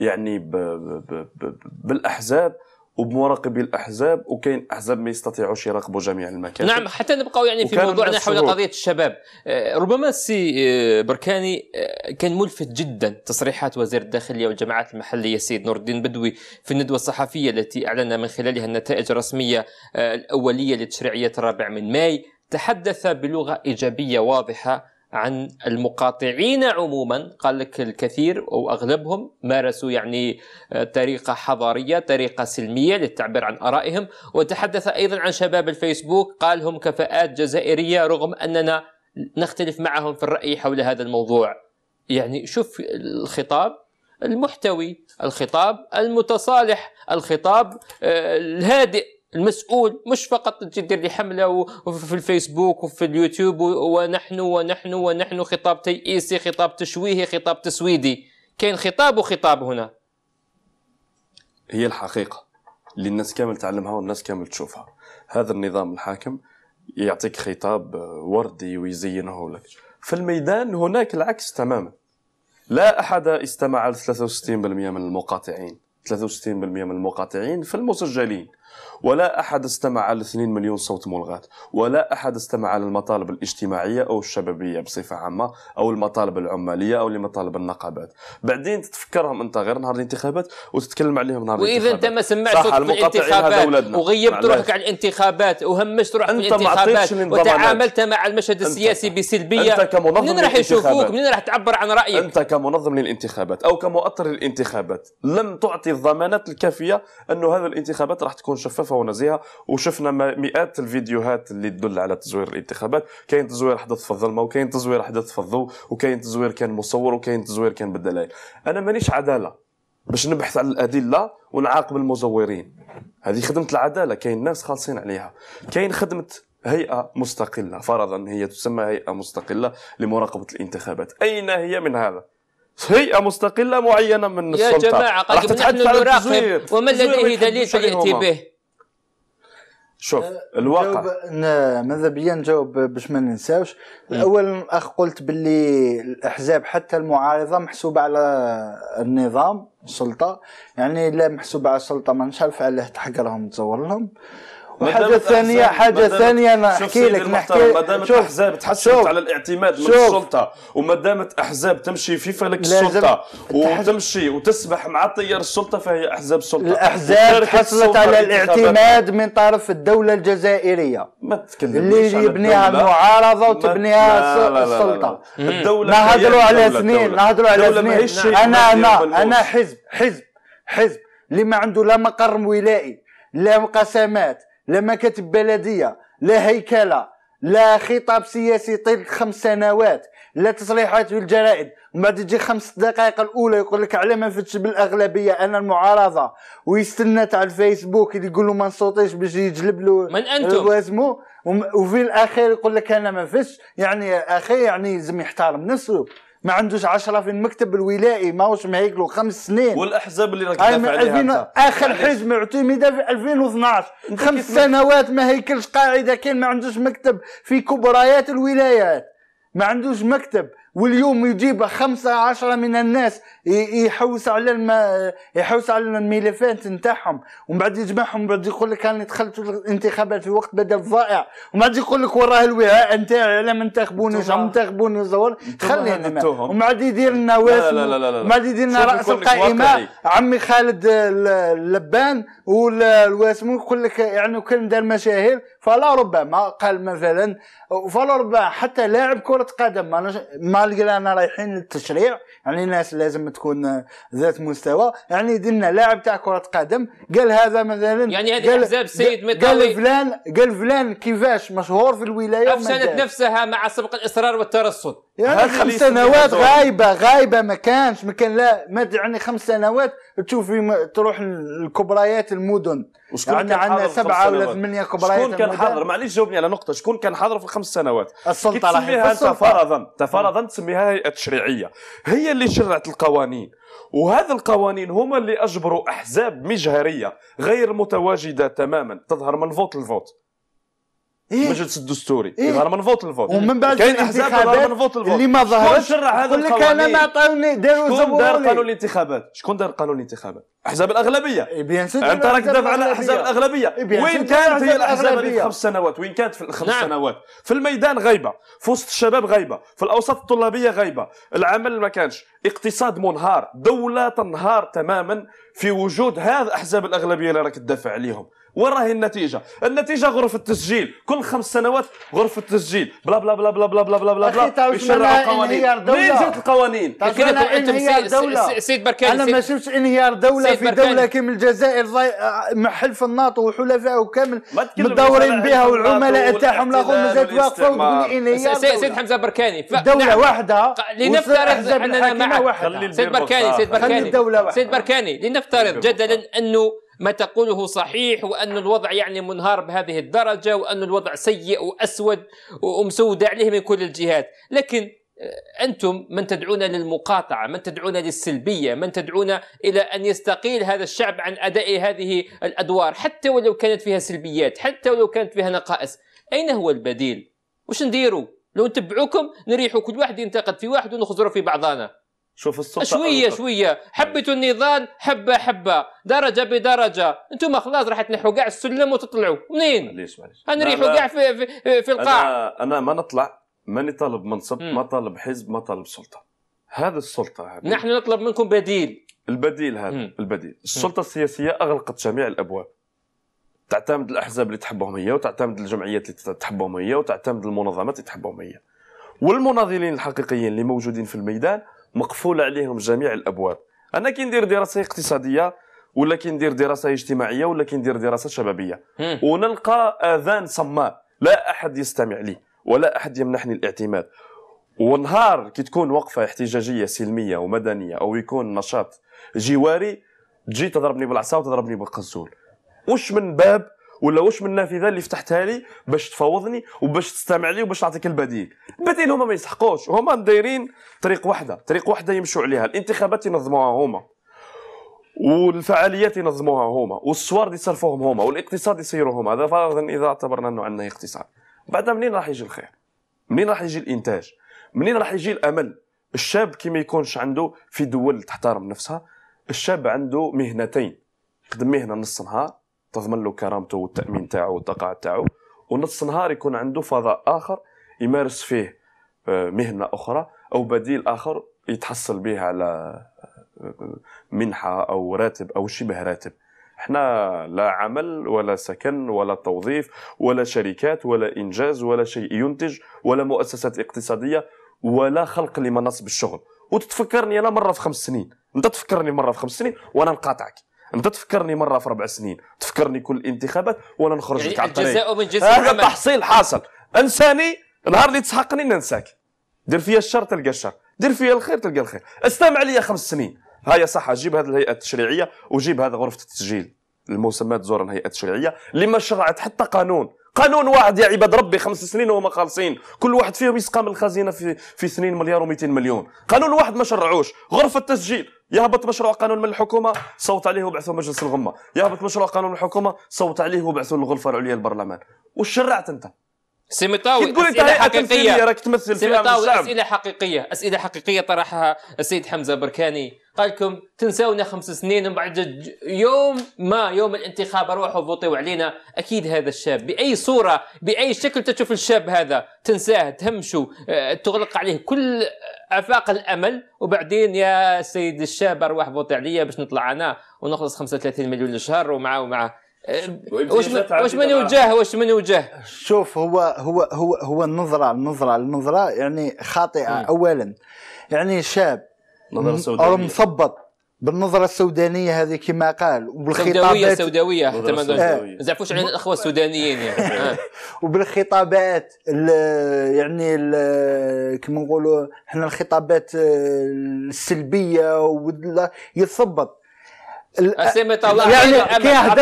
يعني بـ ب ب ب بالاحزاب وبمراقبي الاحزاب وكاين احزاب ما يستطيعوش يراقبوا جميع المكاتب نعم حتى نبقاو يعني في موضوعنا حول قضيه الشباب آه، ربما السي آه، بركاني آه، كان ملفت جدا تصريحات وزير الداخليه والجماعات المحليه السيد نور الدين بدوي في الندوه الصحفيه التي اعلن من خلالها النتائج الرسميه الاوليه لتشريعيه الرابع من ماي تحدث بلغه ايجابيه واضحه عن المقاطعين عموما قال لك الكثير او اغلبهم مارسوا يعني آه، طريقه حضاريه طريقه سلميه للتعبير عن ارائهم وتحدث ايضا عن شباب الفيسبوك قال هم كفاءات جزائريه رغم اننا نختلف معهم في الراي حول هذا الموضوع يعني شوف الخطاب المحتوي الخطاب المتصالح الخطاب آه، الهادئ المسؤول مش فقط تدير لي حمله وفي الفيسبوك وفي اليوتيوب ونحن ونحن ونحن خطاب تيئيسي خطاب تشويهي خطاب تسويدي كاين خطاب وخطاب هنا هي الحقيقه اللي الناس كامل تعلمها والناس كامل تشوفها هذا النظام الحاكم يعطيك خطاب وردي ويزينه لك في الميدان هناك العكس تماما لا احد استمع ل 63% من المقاطعين 63% من المقاطعين في المسجلين ولا أحد استمع ل2 مليون صوت ملغاة ولا أحد استمع للمطالب الاجتماعية أو الشبابية بصفة عامة أو المطالب العمالية أو لمطالب النقابات بعدين تتفكرهم أنت غير نهار الانتخابات وتتكلم عليهم نهار الانتخابات وإذا أنت ما سمعت صوت الانتخابات وغيبت روحك على الانتخابات وهمشت روحك أنت في الانتخابات وتعاملت مع المشهد السياسي بسلبية أنت كمنظم منين راح يشوفوك منين راح تعبر عن رأيك أنت كمنظم للانتخابات أو كمؤطر للانتخابات لم تعطي الضمانات الكافية أنه هذه الانتخابات راح تكون شفافة مكثفه ونزيهه وشفنا مئات الفيديوهات اللي تدل على تزوير الانتخابات كاين تزوير حدث في الظلمه وكاين تزوير حدث في الضوء وكاين تزوير كان مصور وكاين تزوير كان بالدلائل انا مانيش عداله باش نبحث على الادله ونعاقب المزورين هذه خدمه العداله كاين ناس خالصين عليها كاين خدمه هيئه مستقله فرضا هي تسمى هيئه مستقله لمراقبه الانتخابات اين هي من هذا هيئة مستقلة معينة من السلطة يا جماعة قد نحن نراقب وما لديه دليل في به شوف آه، الواقع ماذا بيا نجاوب باش ما ننساوش اولا الاخ قلت باللي الاحزاب حتى المعارضه محسوبه على النظام السلطه يعني لا محسوبه على السلطه ما نعرف علاه تحقرهم تزور لهم وحاجه ثانيه حاجه ثانيه انا احكي لك نحكي ما دامت احزاب تحسنت على الاعتماد من السلطه وما دامت احزاب تمشي في فلك السلطه وتمشي وتسبح مع تيار السلطه فهي احزاب سلطه الاحزاب حصلت على الاعتماد من طرف الدوله الجزائريه ما اللي يبنيها المعارضه وتبنيها السلطه الدوله نهضروا على سنين نهضروا على سنين انا انا انا حزب حزب حزب اللي ما عنده لا مقر ولائي إيه؟ لا مقسمات لا مكاتب بلديه لا هيكله لا خطاب سياسي طيل خمس سنوات لا تصريحات في الجرائد ومن بعد تجي خمس دقائق الاولى يقول لك على ما فتش بالاغلبيه انا المعارضه ويستنى تاع الفيسبوك اللي يقول له ما نصوتيش باش يجلب له من انتم وفي الاخير يقول لك انا ما فتش يعني اخي يعني لازم يحترم نفسه ما عندوش عشرة في المكتب الولائي ماهوش معيقلو خمس سنين والاحزاب اللي راك تدافع عليها اخر حزب اعتمد في 2012 خمس سنوات ما هيكلش قاعده كان ما عندوش مكتب في كبريات الولايات ما عندوش مكتب واليوم يجيب خمسة عشرة من الناس يحوس على الم... يحوس على الملفات نتاعهم ومن بعد يجمعهم بعد يقول لك انا دخلت الانتخابات في وقت بدا ضائع ومن بعد يقول لك وراه الوعاء نتاعي على ما انتخبونيش ما انتخبوني زور خلينا ومن بعد يدير لنا واسم لا. بعد يدير لنا راس القائمه عمي خالد اللبان والواسم يقول لك يعني كان دار مشاهير فلا ربما قال مثلا فلا ربما حتى لاعب كره قدم ما ما لقينا رايحين للتشريع يعني الناس لازم تكون ذات مستوى يعني درنا لاعب تاع كره قدم قال هذا مثلا يعني هذه الاحزاب السيد مطاوي قال فلان قال فلان كيفاش مشهور في الولايه افسدت نفسها مع سبق الاصرار والترصد يعني خمس سنوات غايبه غايبه ما كانش ما كان لا ما يعني خمس سنوات تشوفي تروح للكبريات المدن وشكون يعني عندنا عندنا سبعه ولا ثمانيه كبريات شكون كان حاضر معليش جاوبني على نقطه شكون كان حاضر في الخمس سنوات السلطه تسميها فرضا تفرضا تسميها هيئه تشريعيه هي اللي شرعت القوانين وهذا القوانين هما اللي اجبروا احزاب مجهريه غير متواجده تماما تظهر من فوت لفوت المجلس الدستوري إيه؟ يظهر إيه. من فوت الفوت ومن بعد كاين احزاب يظهر من فوت الفوت اللي ما ظهرش شرع لك انا ما عطاوني داروا شكون دار قانون الانتخابات شكون دار قانون الانتخابات احزاب الاغلبيه إيه، بيان انت راك تدافع على احزاب الاغلبيه إيه، وين كانت هي الاحزاب هذه خمس سنوات وين كانت في الخمس نعم. سنوات في الميدان غايبه في وسط الشباب غايبه في الاوساط الطلابيه غايبه العمل ما كانش اقتصاد منهار دوله تنهار تماما في وجود هذا احزاب الاغلبيه اللي راك تدافع عليهم وين راهي النتيجه النتيجه غرف التسجيل كل خمس سنوات غرف التسجيل بلا بلا بلا بلا بلا بلا بلا بلا بلا يشرعوا قوانين منين جات القوانين بلا انهيار دوله سيد بركان انا ما شفتش انهيار دوله في دوله كيما الجزائر آه، محل في الناطو وحلفائه كامل متدورين بها والعملاء تاعهم بلا بلا بلا انهيار سيد حمزه بركاني دوله نعم. واحده لنفترض اننا معك سيد بركاني سيد بركاني سيد بركاني لنفترض جدلا انه ما تقوله صحيح وأن الوضع يعني منهار بهذه الدرجة وأن الوضع سيء وأسود ومسود عليه من كل الجهات لكن آه، أنتم من تدعون للمقاطعة من تدعون للسلبية من تدعون إلى أن يستقيل هذا الشعب عن أداء هذه الأدوار حتى ولو كانت فيها سلبيات حتى ولو كانت فيها نقائص أين هو البديل؟ وش نديروا؟ لو نتبعوكم نريحوا كل واحد ينتقد في واحد ونخزروا في بعضنا شوف السلطه شويه أرقى. شويه إيه. حبيتوا النظام حبه حبه درجه بدرجه انتم خلاص راح تنحوا كاع السلم وتطلعوا منين معليش معليش غنريحوا كاع في, في, في القاع أنا, انا ما نطلع ماني طالب منصب ما طالب حزب ما طالب سلطه هذه السلطه هذه نحن نطلب منكم بديل البديل هذا مم. البديل السلطه السياسيه اغلقت جميع الابواب تعتمد الاحزاب اللي تحبهم هي وتعتمد الجمعيات اللي تحبهم هي وتعتمد المنظمات اللي تحبهم هي والمناضلين الحقيقيين اللي موجودين في الميدان مقفوله عليهم جميع الابواب انا كندير دراسه اقتصاديه ولا كندير دراسه اجتماعيه ولا كندير دراسه شبابيه ونلقى اذان صماء لا احد يستمع لي ولا احد يمنحني الاعتماد ونهار كي تكون وقفه احتجاجيه سلميه ومدنيه او يكون نشاط جواري تجي تضربني بالعصا وتضربني بالقزول وش من باب ولا واش من النافذه اللي فتحتها لي باش تفوضني وباش تستمع لي وباش نعطيك البديل البديل هما ما يسحقوش هما دايرين طريق واحده طريق واحده يمشوا عليها الانتخابات ينظموها هما والفعاليات ينظموها هما والصور يصرفوهم هما والاقتصاد يسيروا هما هذا فرضا اذا اعتبرنا انه عندنا اقتصاد بعدها منين راح يجي الخير منين راح يجي الانتاج منين راح يجي الامل الشاب كي ما يكونش عنده في دول تحترم نفسها الشاب عنده مهنتين يخدم مهنه نص نهار تضمن له كرامته والتامين تاعو والتقاعد تاعو ونص نهار يكون عنده فضاء اخر يمارس فيه آه، مهنه اخرى او بديل اخر يتحصل به على آه، منحه او راتب او شبه راتب احنا لا عمل ولا سكن ولا توظيف ولا شركات ولا انجاز ولا شيء ينتج ولا مؤسسات اقتصاديه ولا خلق لمناصب الشغل وتتفكرني انا مره في خمس سنين انت تفكرني مره في خمس سنين وانا نقاطعك انت تفكرني مره في ربع سنين تفكرني كل الانتخابات وانا نخرج يعني لك على الجزاء من جنس هذا تحصيل حاصل انساني نهار اللي تسحقني ننساك دير فيا الشر تلقى الشر دير فيا الخير تلقى الخير استمع لي خمس سنين هيا صح جيب هذه الهيئه التشريعيه وجيب هذا غرفه التسجيل المسمات زورا الهيئه التشريعيه اللي ما شرعت حتى قانون قانون واحد يا عباد ربي خمس سنين وهما خالصين كل واحد فيهم يسقام من الخزينه في في 2 مليار و200 مليون قانون واحد ما شرعوش غرفه تسجيل يهبط مشروع قانون من الحكومه صوت عليه وبعثوه مجلس الغمه يهبط مشروع قانون من الحكومه صوت عليه وبعثوه للغرفه العليا للبرلمان وش شرعت انت سيميطاوي اسئله تقول انت هيئه راك تمثل سيميطاوي اسئله حقيقيه اسئله حقيقيه طرحها السيد حمزه بركاني قال لكم تنساونا خمس سنين من بعد يوم ما يوم الانتخاب روحوا فوطيوا علينا اكيد هذا الشاب باي صوره باي شكل تشوف الشاب هذا تنساه تهمشه آه، تغلق عليه كل افاق الامل وبعدين يا سيد الشاب ارواح فوطي عليا باش نطلع انا ونخلص 35 مليون الشهر ومعه ومعه واش من واش من يوجه واش من يوجه شوف هو هو هو هو النظره النظره النظره يعني خاطئه مم. اولا يعني شاب نظره مثبط بالنظرة السودانية هذه كما قال وبالخطابات السوداويه السوداويه حتى ما نزعفوش على الأخوة السودانيين يعني <laughs> آه. وبالخطابات يعني كما نقولوا احنا الخطابات السلبية يتثبط السيميطا أه، الله يعني كي هدر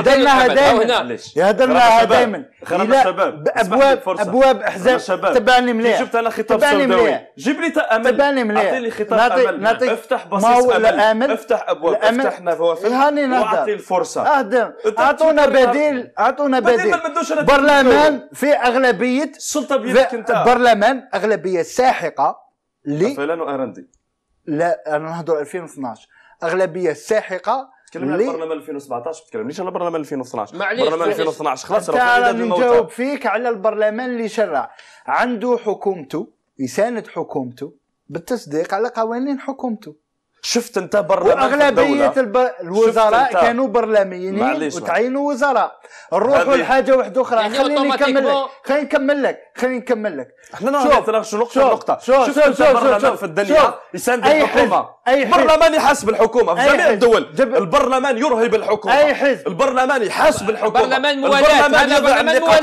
دايما دايما يهدرنا دايما خرج الشباب ابواب ابواب احزاب تبعني مليح شفت انا خطاب تبعني جيب لي تامل تبعني مليح اعطيي خطاب نعطي امل نعطي افتح بصيص امل. افتح ابواب الأمل. افتح نوافذ هاني نهضر واعطي الفرصه اهدم اعطونا بديل اعطونا بديل برلمان في اغلبيه السلطه بيدك انت برلمان اغلبيه ساحقه لي فلان وارندي لا انا نهضر 2012 اغلبيه ساحقه تكلمنا على البرلمان 2017 ما تكلمنيش على برلمان 2012 معليش برلمان 2012 خلاص راه نجاوب فيك على البرلمان اللي شرع عنده حكومته يساند حكومته بالتصديق على قوانين حكومته شفت انت برلمان واغلبيه الب... الوزراء كانوا برلمانيين وتعينوا وزراء نروحوا لحاجه واحده اخرى يعني خليني نكمل لك خليني نكمل لك خليني نكمل لك احنا نتناقشوا نقطه نقطه شوف شوف شوف شوف في الدنيا يساند الحكومه اي حزب شوف يحاسب الحكومه في جميع الدول جب... البرلمان يرهب الحكومه اي حزب البرلمان يحاسب الحكومه برلمان موالاه البرلمان يضع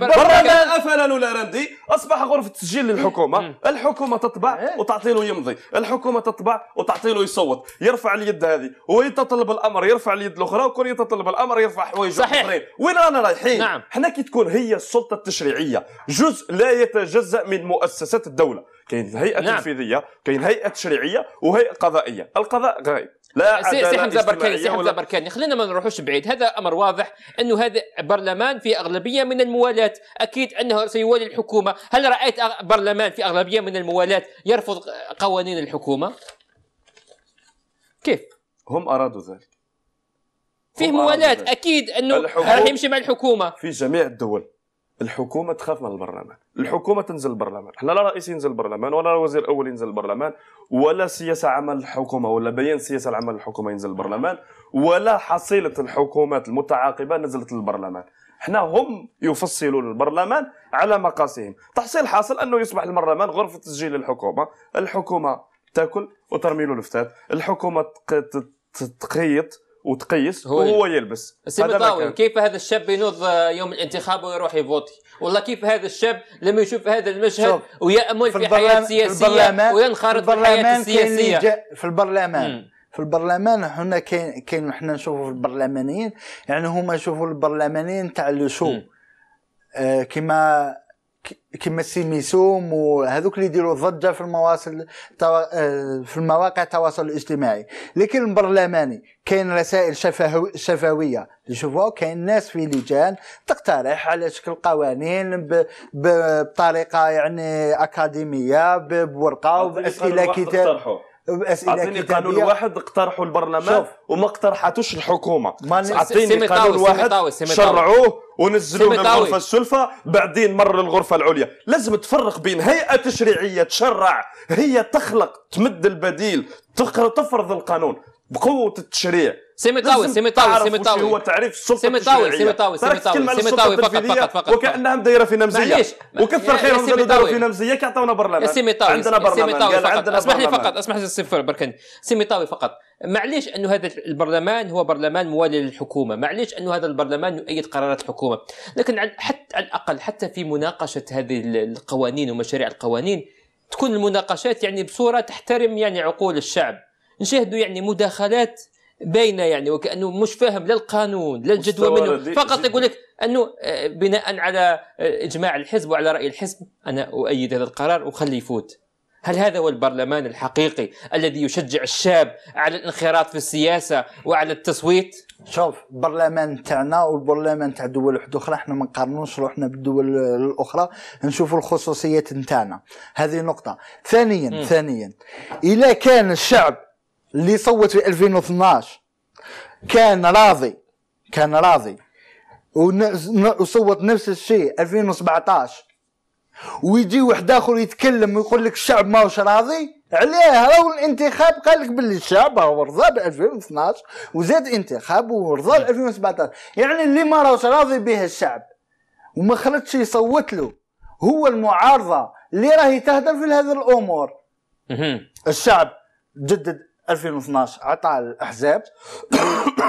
برلمان افلا ولا اصبح غرفه تسجيل للحكومه الحكومه تطبع إيه. وتعطي له يمضي الحكومه تطبع وتعطي له يصوت يرفع اليد هذه ويتطلب الامر يرفع اليد الاخرى وكون يتطلب الامر يرفع حوايجه صحيح وين رانا رايحين نعم. حنا كي تكون هي السلطه التشريعيه جزء لا يتجزا من مؤسسات الدوله كاين هيئه نعم. تنفيذيه كاين هيئه تشريعيه وهيئه قضائيه القضاء غائب لا يعني سي, سي حمزه بركاني سي حمزه بركاني خلينا ما نروحوش بعيد هذا امر واضح انه هذا برلمان في اغلبيه من الموالاه اكيد انه سيوالي الحكومه هل رايت برلمان في اغلبيه من الموالاه يرفض قوانين الحكومه كيف هم ارادوا ذلك فيه موالاه اكيد انه راح يمشي مع الحكومه في جميع الدول الحكومه تخاف من البرلمان الحكومه تنزل البرلمان حنا لا رئيس ينزل البرلمان ولا وزير اول ينزل البرلمان ولا سياسه عمل الحكومه ولا بيان سياسه العمل الحكومه ينزل البرلمان ولا حصيله الحكومات المتعاقبه نزلت البرلمان حنا هم يفصلون البرلمان على مقاسهم تحصيل حاصل انه يصبح البرلمان غرفه تسجيل الحكومه الحكومه تاكل وترمي له الفتات الحكومه تقيط وتقيس هو, وهو يلبس سي مطاوي كيف هذا الشاب ينوض آه، يوم الانتخاب ويروح يفوتي والله كيف هذا الشاب لما يشوف هذا المشهد ويامل في, في حياه سياسيه وينخرط في الحياه السياسيه في البرلمان مم. في البرلمان هنا كاين كاين حنا نشوفوا في البرلمانيين يعني هما يشوفوا البرلمانيين تاع لو شو آه كما كما السيميسوم وهذوك اللي يديروا ضجه في المواصل آه، في المواقع التواصل الاجتماعي لكن البرلماني كاين رسائل شفويه نشوفوا كاين ناس في لجان تقترح على شكل قوانين بطريقه يعني اكاديميه بورقه وباسئله كتاب باسئله اعطيني قانون واحد اقترحوا البرلمان وما اقترحتوش الحكومه اعطيني قانون واحد شرعوه ونزلوه من الغرفه السلفة بعدين مر الغرفه العليا لازم تفرق بين هيئه تشريعيه تشرع هي تخلق تمد البديل تفرض القانون بقوه التشريع سيمي طاوي سيمي طاوي سيمي طاوي هو تعريف السلطه سيمي طاوي سيمي طاوي سيمي طاوي سيمي طاوي فقط فقط فقط وكانها مدايره في نمزيه معليش وكثر خيرهم زادوا داروا في نمزيه كيعطيونا برلمان سيمي طاوي عندنا برلمان سيمي طاوي فقط اسمح لي فقط اسمح لي السيف بركان سيمي طاوي فقط معليش انه هذا البرلمان هو برلمان موالي للحكومه معليش انه هذا البرلمان يؤيد قرارات الحكومه لكن حتى على الاقل حتى في مناقشه هذه القوانين ومشاريع القوانين تكون المناقشات يعني بصوره تحترم يعني عقول الشعب نشاهدوا يعني مداخلات بين يعني وكانه مش فاهم لا القانون لا الجدوى منه فقط يقول لك انه آه، بناء على آه، اجماع الحزب وعلى راي الحزب انا اؤيد هذا القرار وخليه يفوت هل هذا هو البرلمان الحقيقي الذي يشجع الشاب على الانخراط في السياسه وعلى التصويت؟ شوف البرلمان تاعنا والبرلمان تاع دول واحده اخرى احنا ما نقارنوش روحنا بالدول الاخرى نشوفوا الخصوصيات تاعنا هذه نقطه ثانيا م. ثانيا اذا كان الشعب اللي صوت في 2012 كان راضي كان راضي وصوت نفس الشيء 2017 ويجي واحد اخر يتكلم ويقول لك الشعب ماهوش راضي عليه راهو الانتخاب قال لك باللي الشعب راهو رضى ب 2012 وزاد انتخاب ورضى ب 2017 يعني اللي ما راهوش راضي به الشعب وما خرجش يصوت له هو المعارضه اللي راهي تهدر في هذه الامور الشعب جدد 2012 عطى الاحزاب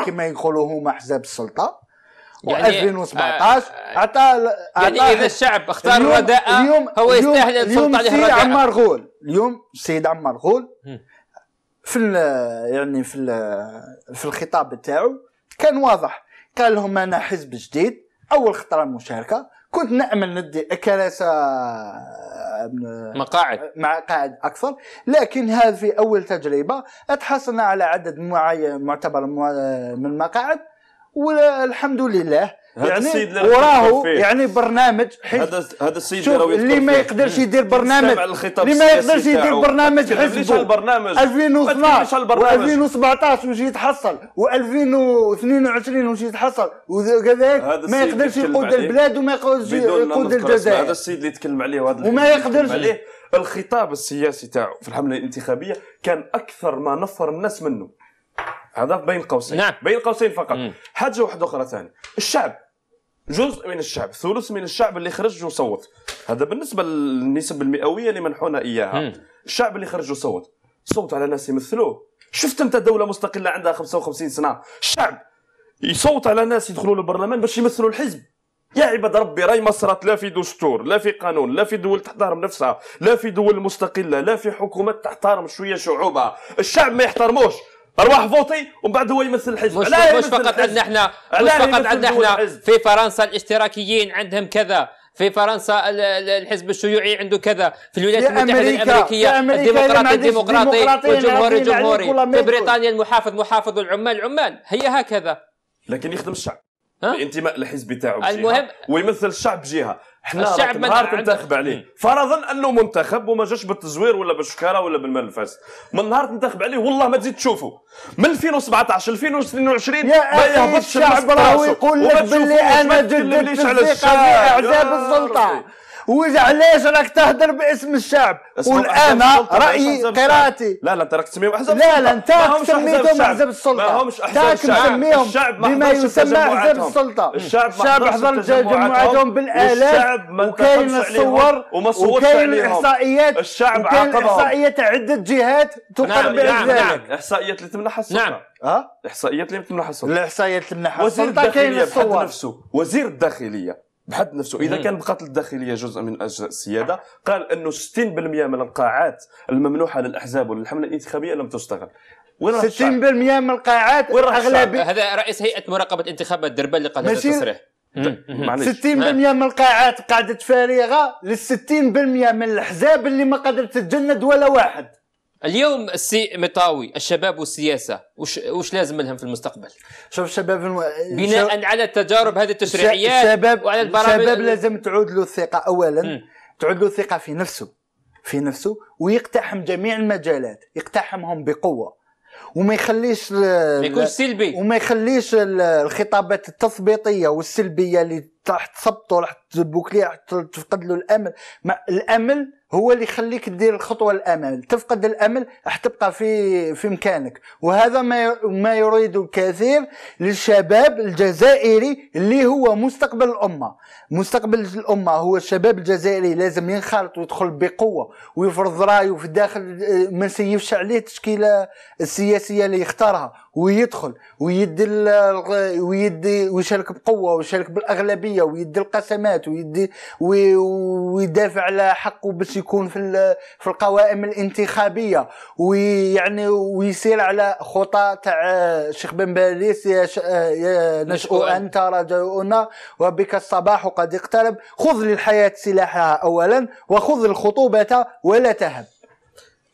كما يقولوا هما احزاب السلطه يعني، و2017 آه، آه، عطى يعني اذا الشعب اختار الرداء هو يستاهل السلطه اليوم السيد عمار غول اليوم السيد عمار غول في يعني في في الخطاب تاعو كان واضح قال لهم انا حزب جديد اول خطره مشاركه كنت نامل ندي كراسه مقاعد مقاعد اكثر لكن هذه اول تجربه تحصلنا على عدد معين معتبر من المقاعد والحمد لله يعني وراه يعني برنامج هذا هذا السيد اللي ما يقدرش يدير برنامج اللي ما يقدرش يدير برنامج حزبه البرنامج 2012 و2017 وش يتحصل و2022 وش يتحصل وكذلك ما يقدرش يقود البلاد وما يقدرش يقود الجزائر هذا السيد اللي يتكلم عليه وهذا وما يقدرش عليه الخطاب السياسي تاعو في الحمله الانتخابيه كان اكثر ما نفر الناس منه هذا بين قوسين نعم. بين قوسين فقط مم. حاجه واحده اخرى ثانيه الشعب جزء من الشعب ثلث من الشعب اللي خرج وصوت هذا بالنسبه للنسب المئويه اللي منحونا اياها مم. الشعب اللي خرج وصوت صوت على ناس يمثلوه شفت انت دوله مستقله عندها 55 سنه الشعب يصوت على ناس يدخلوا للبرلمان باش يمثلوا الحزب يا عباد ربي راي ما صرات لا في دستور لا في قانون لا في دول تحترم نفسها لا في دول مستقله لا في حكومات تحترم شويه شعوبها الشعب ما يحترموش ارواح فوطي ومن بعد هو يمثل الحزب مش, مش فقط عندنا احنا مش فقط عندنا احنا في فرنسا الاشتراكيين عندهم كذا في فرنسا الحزب الشيوعي عنده كذا في الولايات المتحده الامريكيه الديمقراطي الديمقراطي والجمهوري الجمهوري في بريطانيا المحافظ محافظ والعمال عمال هي هكذا لكن يخدم الشعب الانتماء للحزب تاعو المهم ويمثل الشعب جهه احنا الشعب نهار تنتخب عليه فرضا انه منتخب وما جاش بالتزوير ولا بالشكاره ولا بالمنفس من نهار تنتخب عليه والله ما تزيد تشوفه من 2017 2022 ما يهبطش الشعب راهو يقول لك باللي انا جددت على الشعب اعزاب السلطه وعلاش راك تهضر باسم الشعب والان رايي قراءتي لا لا انت راك تسميهم احزاب لا لا انت سميتهم احزاب السلطه ما همش احزاب الشعب بما يسمى احزاب السلطه الشعب الشعب حضر تجمعاتهم بالالاف وكاين الصور وكاين الاحصائيات الشعب عاقبهم احصائيات عده جهات تقر بها نعم،, نعم،, نعم احصائيات اللي تمنحها السلطه نعم ها الاحصائيات اللي تمنحها السلطه الاحصائيات اللي تمنحها السلطه كاين الصور وزير الداخليه بحد نفسه اذا كان القتل الداخليه جزء من اجزاء السياده قال انه 60% من القاعات الممنوحه للاحزاب وللحمله الانتخابيه لم تستغل 60% من القاعات اغلبيه هذا رئيس هيئه مراقبه انتخابات دربال اللي قال هذا التصريح 60% طيب، من القاعات قعدت فارغه لل 60% من الاحزاب اللي ما قدرت تتجند ولا واحد اليوم السي مطاوي الشباب والسياسه وش, وش لازم لهم في المستقبل؟ شوف الشباب الم... بناء شو... على تجارب هذه التشريعيات الشباب وعلى البرامج الشباب لازم تعود له الثقه اولا م. تعود له الثقه في نفسه في نفسه ويقتحم جميع المجالات يقتحمهم بقوه وما يخليش ما يكونش سلبي وما يخليش الخطابات التثبيطيه والسلبيه اللي راح تصبطه راح تبوكليه راح تفقد له الامل ما الامل هو اللي يخليك تدير الخطوه الامل تفقد الامل راح تبقى في في مكانك وهذا ما ما يريد الكثير للشباب الجزائري اللي هو مستقبل الامه مستقبل الامه هو الشباب الجزائري لازم ينخرط ويدخل بقوه ويفرض رايه في الداخل آه، ما نسيفش عليه التشكيله السياسيه اللي يختارها ويدخل ويدي ويدي ويشارك بقوه ويشارك بالاغلبيه ويدي القسمات ويدي ويدافع على حقه باش يكون في في القوائم الانتخابيه ويعني ويسير على خطى تاع آه، الشيخ بن باريس يا آه، نشؤ انت رجاؤنا وبك الصباح قد اقترب خذ للحياه سلاحها اولا وخذ الخطوبه ولا تهب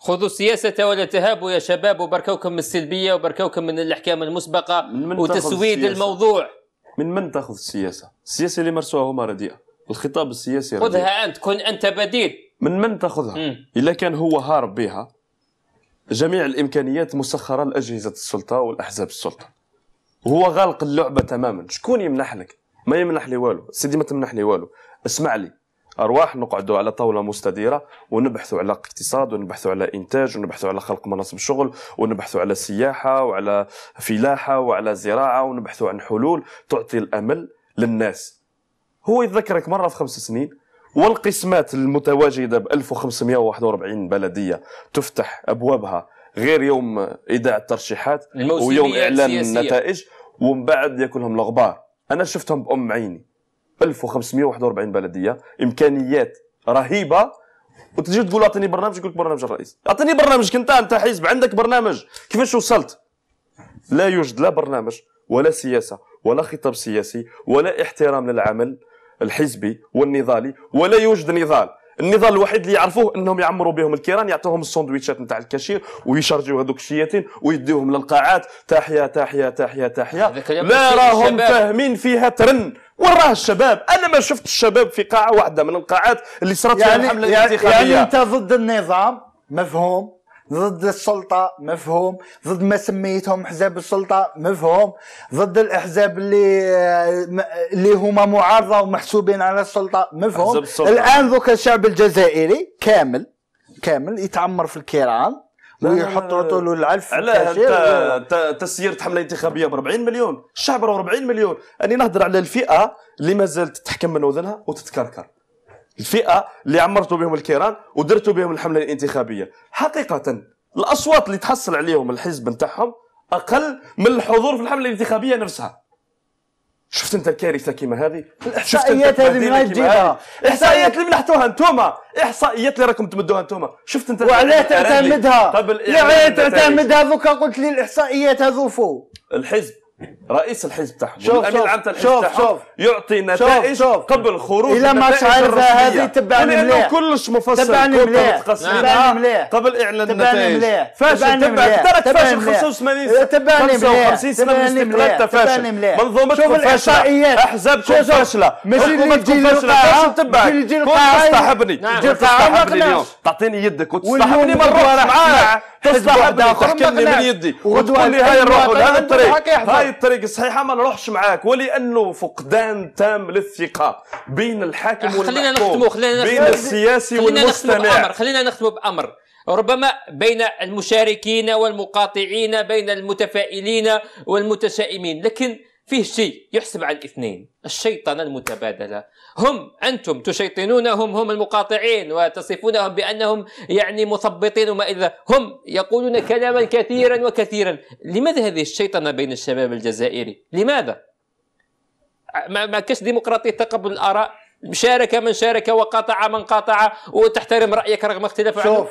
خذوا السياسة ولا تهابوا يا شباب وبركوكم من السلبية وبركوكم من الأحكام المسبقة من من وتسويد الموضوع من من تأخذ السياسة؟ السياسة اللي مارسوها هما رديئة الخطاب السياسي رديئة خذها أنت كن أنت بديل من من تأخذها؟ إلا كان هو هارب بها جميع الإمكانيات مسخرة لأجهزة السلطة والأحزاب السلطة وهو غالق اللعبة تماما شكون يمنح لك؟ ما يمنح لي والو سيدي ما تمنح لي والو اسمع لي ارواح نقعدوا على طاوله مستديره ونبحثوا على اقتصاد ونبحثوا على انتاج ونبحثوا على خلق مناصب شغل ونبحثوا على سياحه وعلى فلاحه وعلى زراعه ونبحثوا عن حلول تعطي الامل للناس هو يتذكرك مره في خمس سنين والقسمات المتواجده ب 1541 بلديه تفتح ابوابها غير يوم ايداع الترشيحات ويوم اعلان النتائج ومن بعد ياكلهم الغبار انا شفتهم بام عيني 1541 بلديه امكانيات رهيبه وتجي تقول اعطيني برنامج يقول لك برنامج الرئيس اعطيني برنامج انت انت حزب عندك برنامج كيفاش وصلت لا يوجد لا برنامج ولا سياسه ولا خطاب سياسي ولا احترام للعمل الحزبي والنضالي ولا يوجد نضال النضال الوحيد اللي يعرفوه انهم يعمروا بهم الكيران يعطوهم السندويتشات نتاع الكاشير ويشارجيو هذوك الشياتين ويديوهم للقاعات تحيا تحيا تحيا تحيا لا راهم فاهمين فيها ترن وراه الشباب انا ما شفت الشباب في قاعه واحده من القاعات اللي صارت يعني فيها الحمله يعني الانتخابيه يعني انت ضد النظام مفهوم ضد السلطه مفهوم ضد ما سميتهم احزاب السلطه مفهوم ضد الاحزاب اللي اللي هما معارضه ومحسوبين على السلطه مفهوم الان ذوك الشعب الجزائري كامل كامل يتعمر في الكيران ويحط له العلف علاه انت تسيير حمله انتخابيه ب 40 مليون الشعب راه 40 مليون اني نهضر على الفئه اللي مازال تتحكم من وذنها وتتكركر الفئه اللي عمرتوا بهم الكيران ودرتوا بهم الحمله الانتخابيه حقيقه الاصوات اللي تحصل عليهم الحزب نتاعهم اقل من الحضور في الحمله الانتخابيه نفسها شفت انت الكارثه كيما هذه الاحصائيات هذه ما تجيبها احصائيات اللي منحتوها انتوما احصائيات اللي راكم تمدوها انتوما شفت انت وعلاه تعتمدها لا تعتمدها دوكا قلت لي الاحصائيات هذوفو الحزب رئيس الحزب تاعهم شوف الامين العام تاع شوف شوف يعطي نتائج شوف شوف قبل خروج الى ما تعرف هذه تبعني مليح لانه كلش مفصل تبعني مليح تبعني مليح قبل اعلان النتائج فاشل تبع ترك فاشل 85 سنه تبعني مليح 55 سنه من استقلال تفاشل فاشل منظومتكم فاشله احزابكم فاشله حكومتكم فاشله فاشل تبعك كنت تصطحبني نعم. نعم. تعطيني يدك وتستحبني مره معاك نعم. حزب واحد اخر من نعم. يدي وتقول لي هاي الروح لهذا الطريق هاي الطريق الصحيحه ما نروحش معاك ولانه فقدان تام للثقه بين الحاكم والمحكوم بين السياسي والمستمع خلينا نختموا بامر ربما بين المشاركين والمقاطعين بين المتفائلين والمتشائمين لكن فيه شيء يحسب على الاثنين الشيطنة المتبادلة هم أنتم تشيطنونهم هم المقاطعين وتصفونهم بأنهم يعني مثبطين وما إلى هم يقولون كلاما كثيرا وكثيرا لماذا هذه الشيطنة بين الشباب الجزائري لماذا ما كش ديمقراطية تقبل الآراء شارك من شارك وقاطع من قاطع وتحترم رأيك رغم اختلاف شوف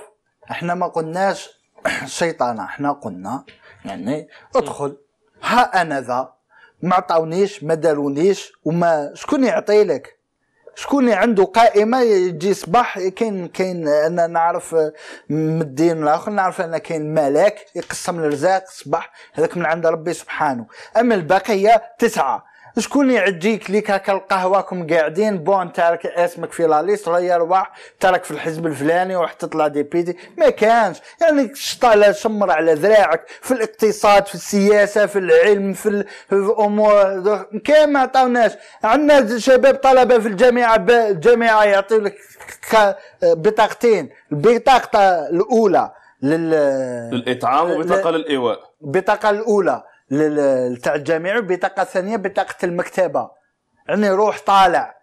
احنا ما قلناش <clears throat> شيطانة احنا قلنا يعني ادخل ها أنا ذا ما عطاونيش ما دارونيش وما شكون يعطي لك شكون عنده قائمه يجي صباح كاين كاين انا نعرف من الدين الاخر نعرف انا كاين ملاك يقسم الرزاق صباح هذاك من عند ربي سبحانه اما البقيه تسعه شكون يعجيك ليك هكا القهوه قاعدين بون تارك اسمك في لاليست راه يربح تارك في الحزب الفلاني وراح تطلع دي ما كانش يعني شطاله شمر على ذراعك في الاقتصاد في السياسه في العلم في, الامور كان ما عطاوناش عندنا شباب طلبه في الجامعه الجامعه يعطيو لك بطاقتين البطاقه الاولى لل... للاطعام وبطاقه للايواء البطاقه الاولى تاع الجامعه بطاقة ثانيه بطاقه المكتبه يعني روح طالع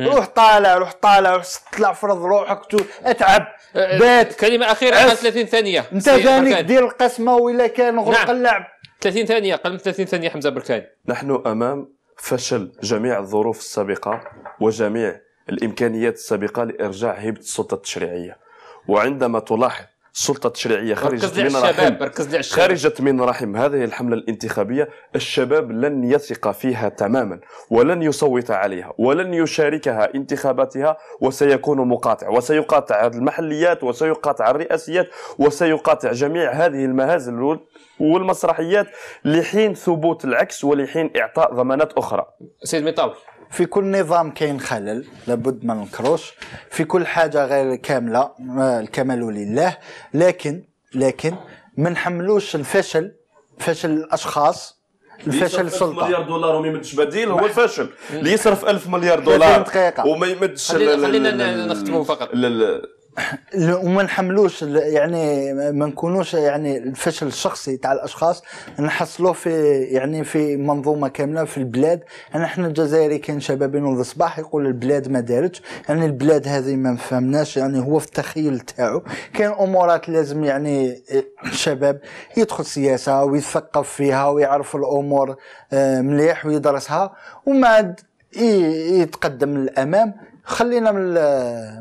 روح طالع روح طالع روح طلع فرض روحك اتعب أه، أه، بات كلمه اخيره 30 ثانيه انت ثاني دير القسمه وإلا كان غلق نعم. اللعب 30 ثانيه اقل من 30 ثانيه حمزه بركان نحن امام فشل جميع الظروف السابقه وجميع الامكانيات السابقه لارجاع هيبه السلطه التشريعيه وعندما تلاحظ السلطه التشريعيه خرجت من رحم ركز خرجت من رحم هذه الحمله الانتخابيه الشباب لن يثق فيها تماما ولن يصوت عليها ولن يشاركها انتخاباتها وسيكون مقاطع وسيقاطع المحليات وسيقاطع الرئاسيات وسيقاطع جميع هذه المهازل والمسرحيات لحين ثبوت العكس ولحين اعطاء ضمانات اخرى سيد مطاوي في كل نظام كاين خلل لابد ما الكروش في كل حاجه غير كامله الكمال لله لكن لكن ما نحملوش الفشل فشل الاشخاص الفشل السلطه مليار دولار وما يمدش بديل هو الفشل اللي يصرف 1000 مليار دولار دقيقه وما يمدش خلينا نختموا فقط وما نحملوش يعني ما نكونوش يعني الفشل الشخصي تاع الاشخاص نحصلوه في يعني في منظومه كامله في البلاد انا احنا الجزائري كان شباب ينوض الصباح يقول البلاد ما دارتش يعني البلاد هذه ما فهمناش يعني هو في التخيل تاعو كان امورات لازم يعني الشباب يدخل سياسه ويتثقف فيها ويعرف الامور آه، مليح ويدرسها وما يتقدم للامام خلينا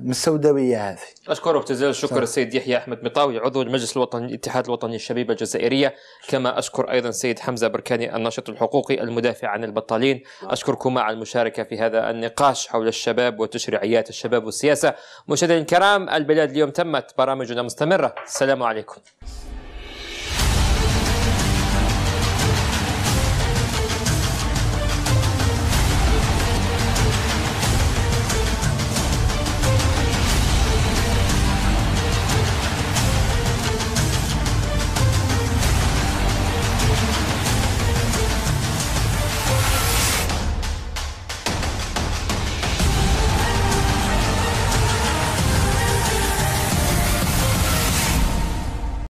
من السوداويه هذه اشكرك جزيل الشكر السيد يحيى احمد مطاوي عضو المجلس الوطني الاتحاد الوطني الشبيبه الجزائريه كما اشكر ايضا السيد حمزه بركاني الناشط الحقوقي المدافع عن البطالين اشكركما على المشاركه في هذا النقاش حول الشباب وتشريعيات الشباب والسياسه مشاهدينا الكرام البلاد اليوم تمت برامجنا مستمره السلام عليكم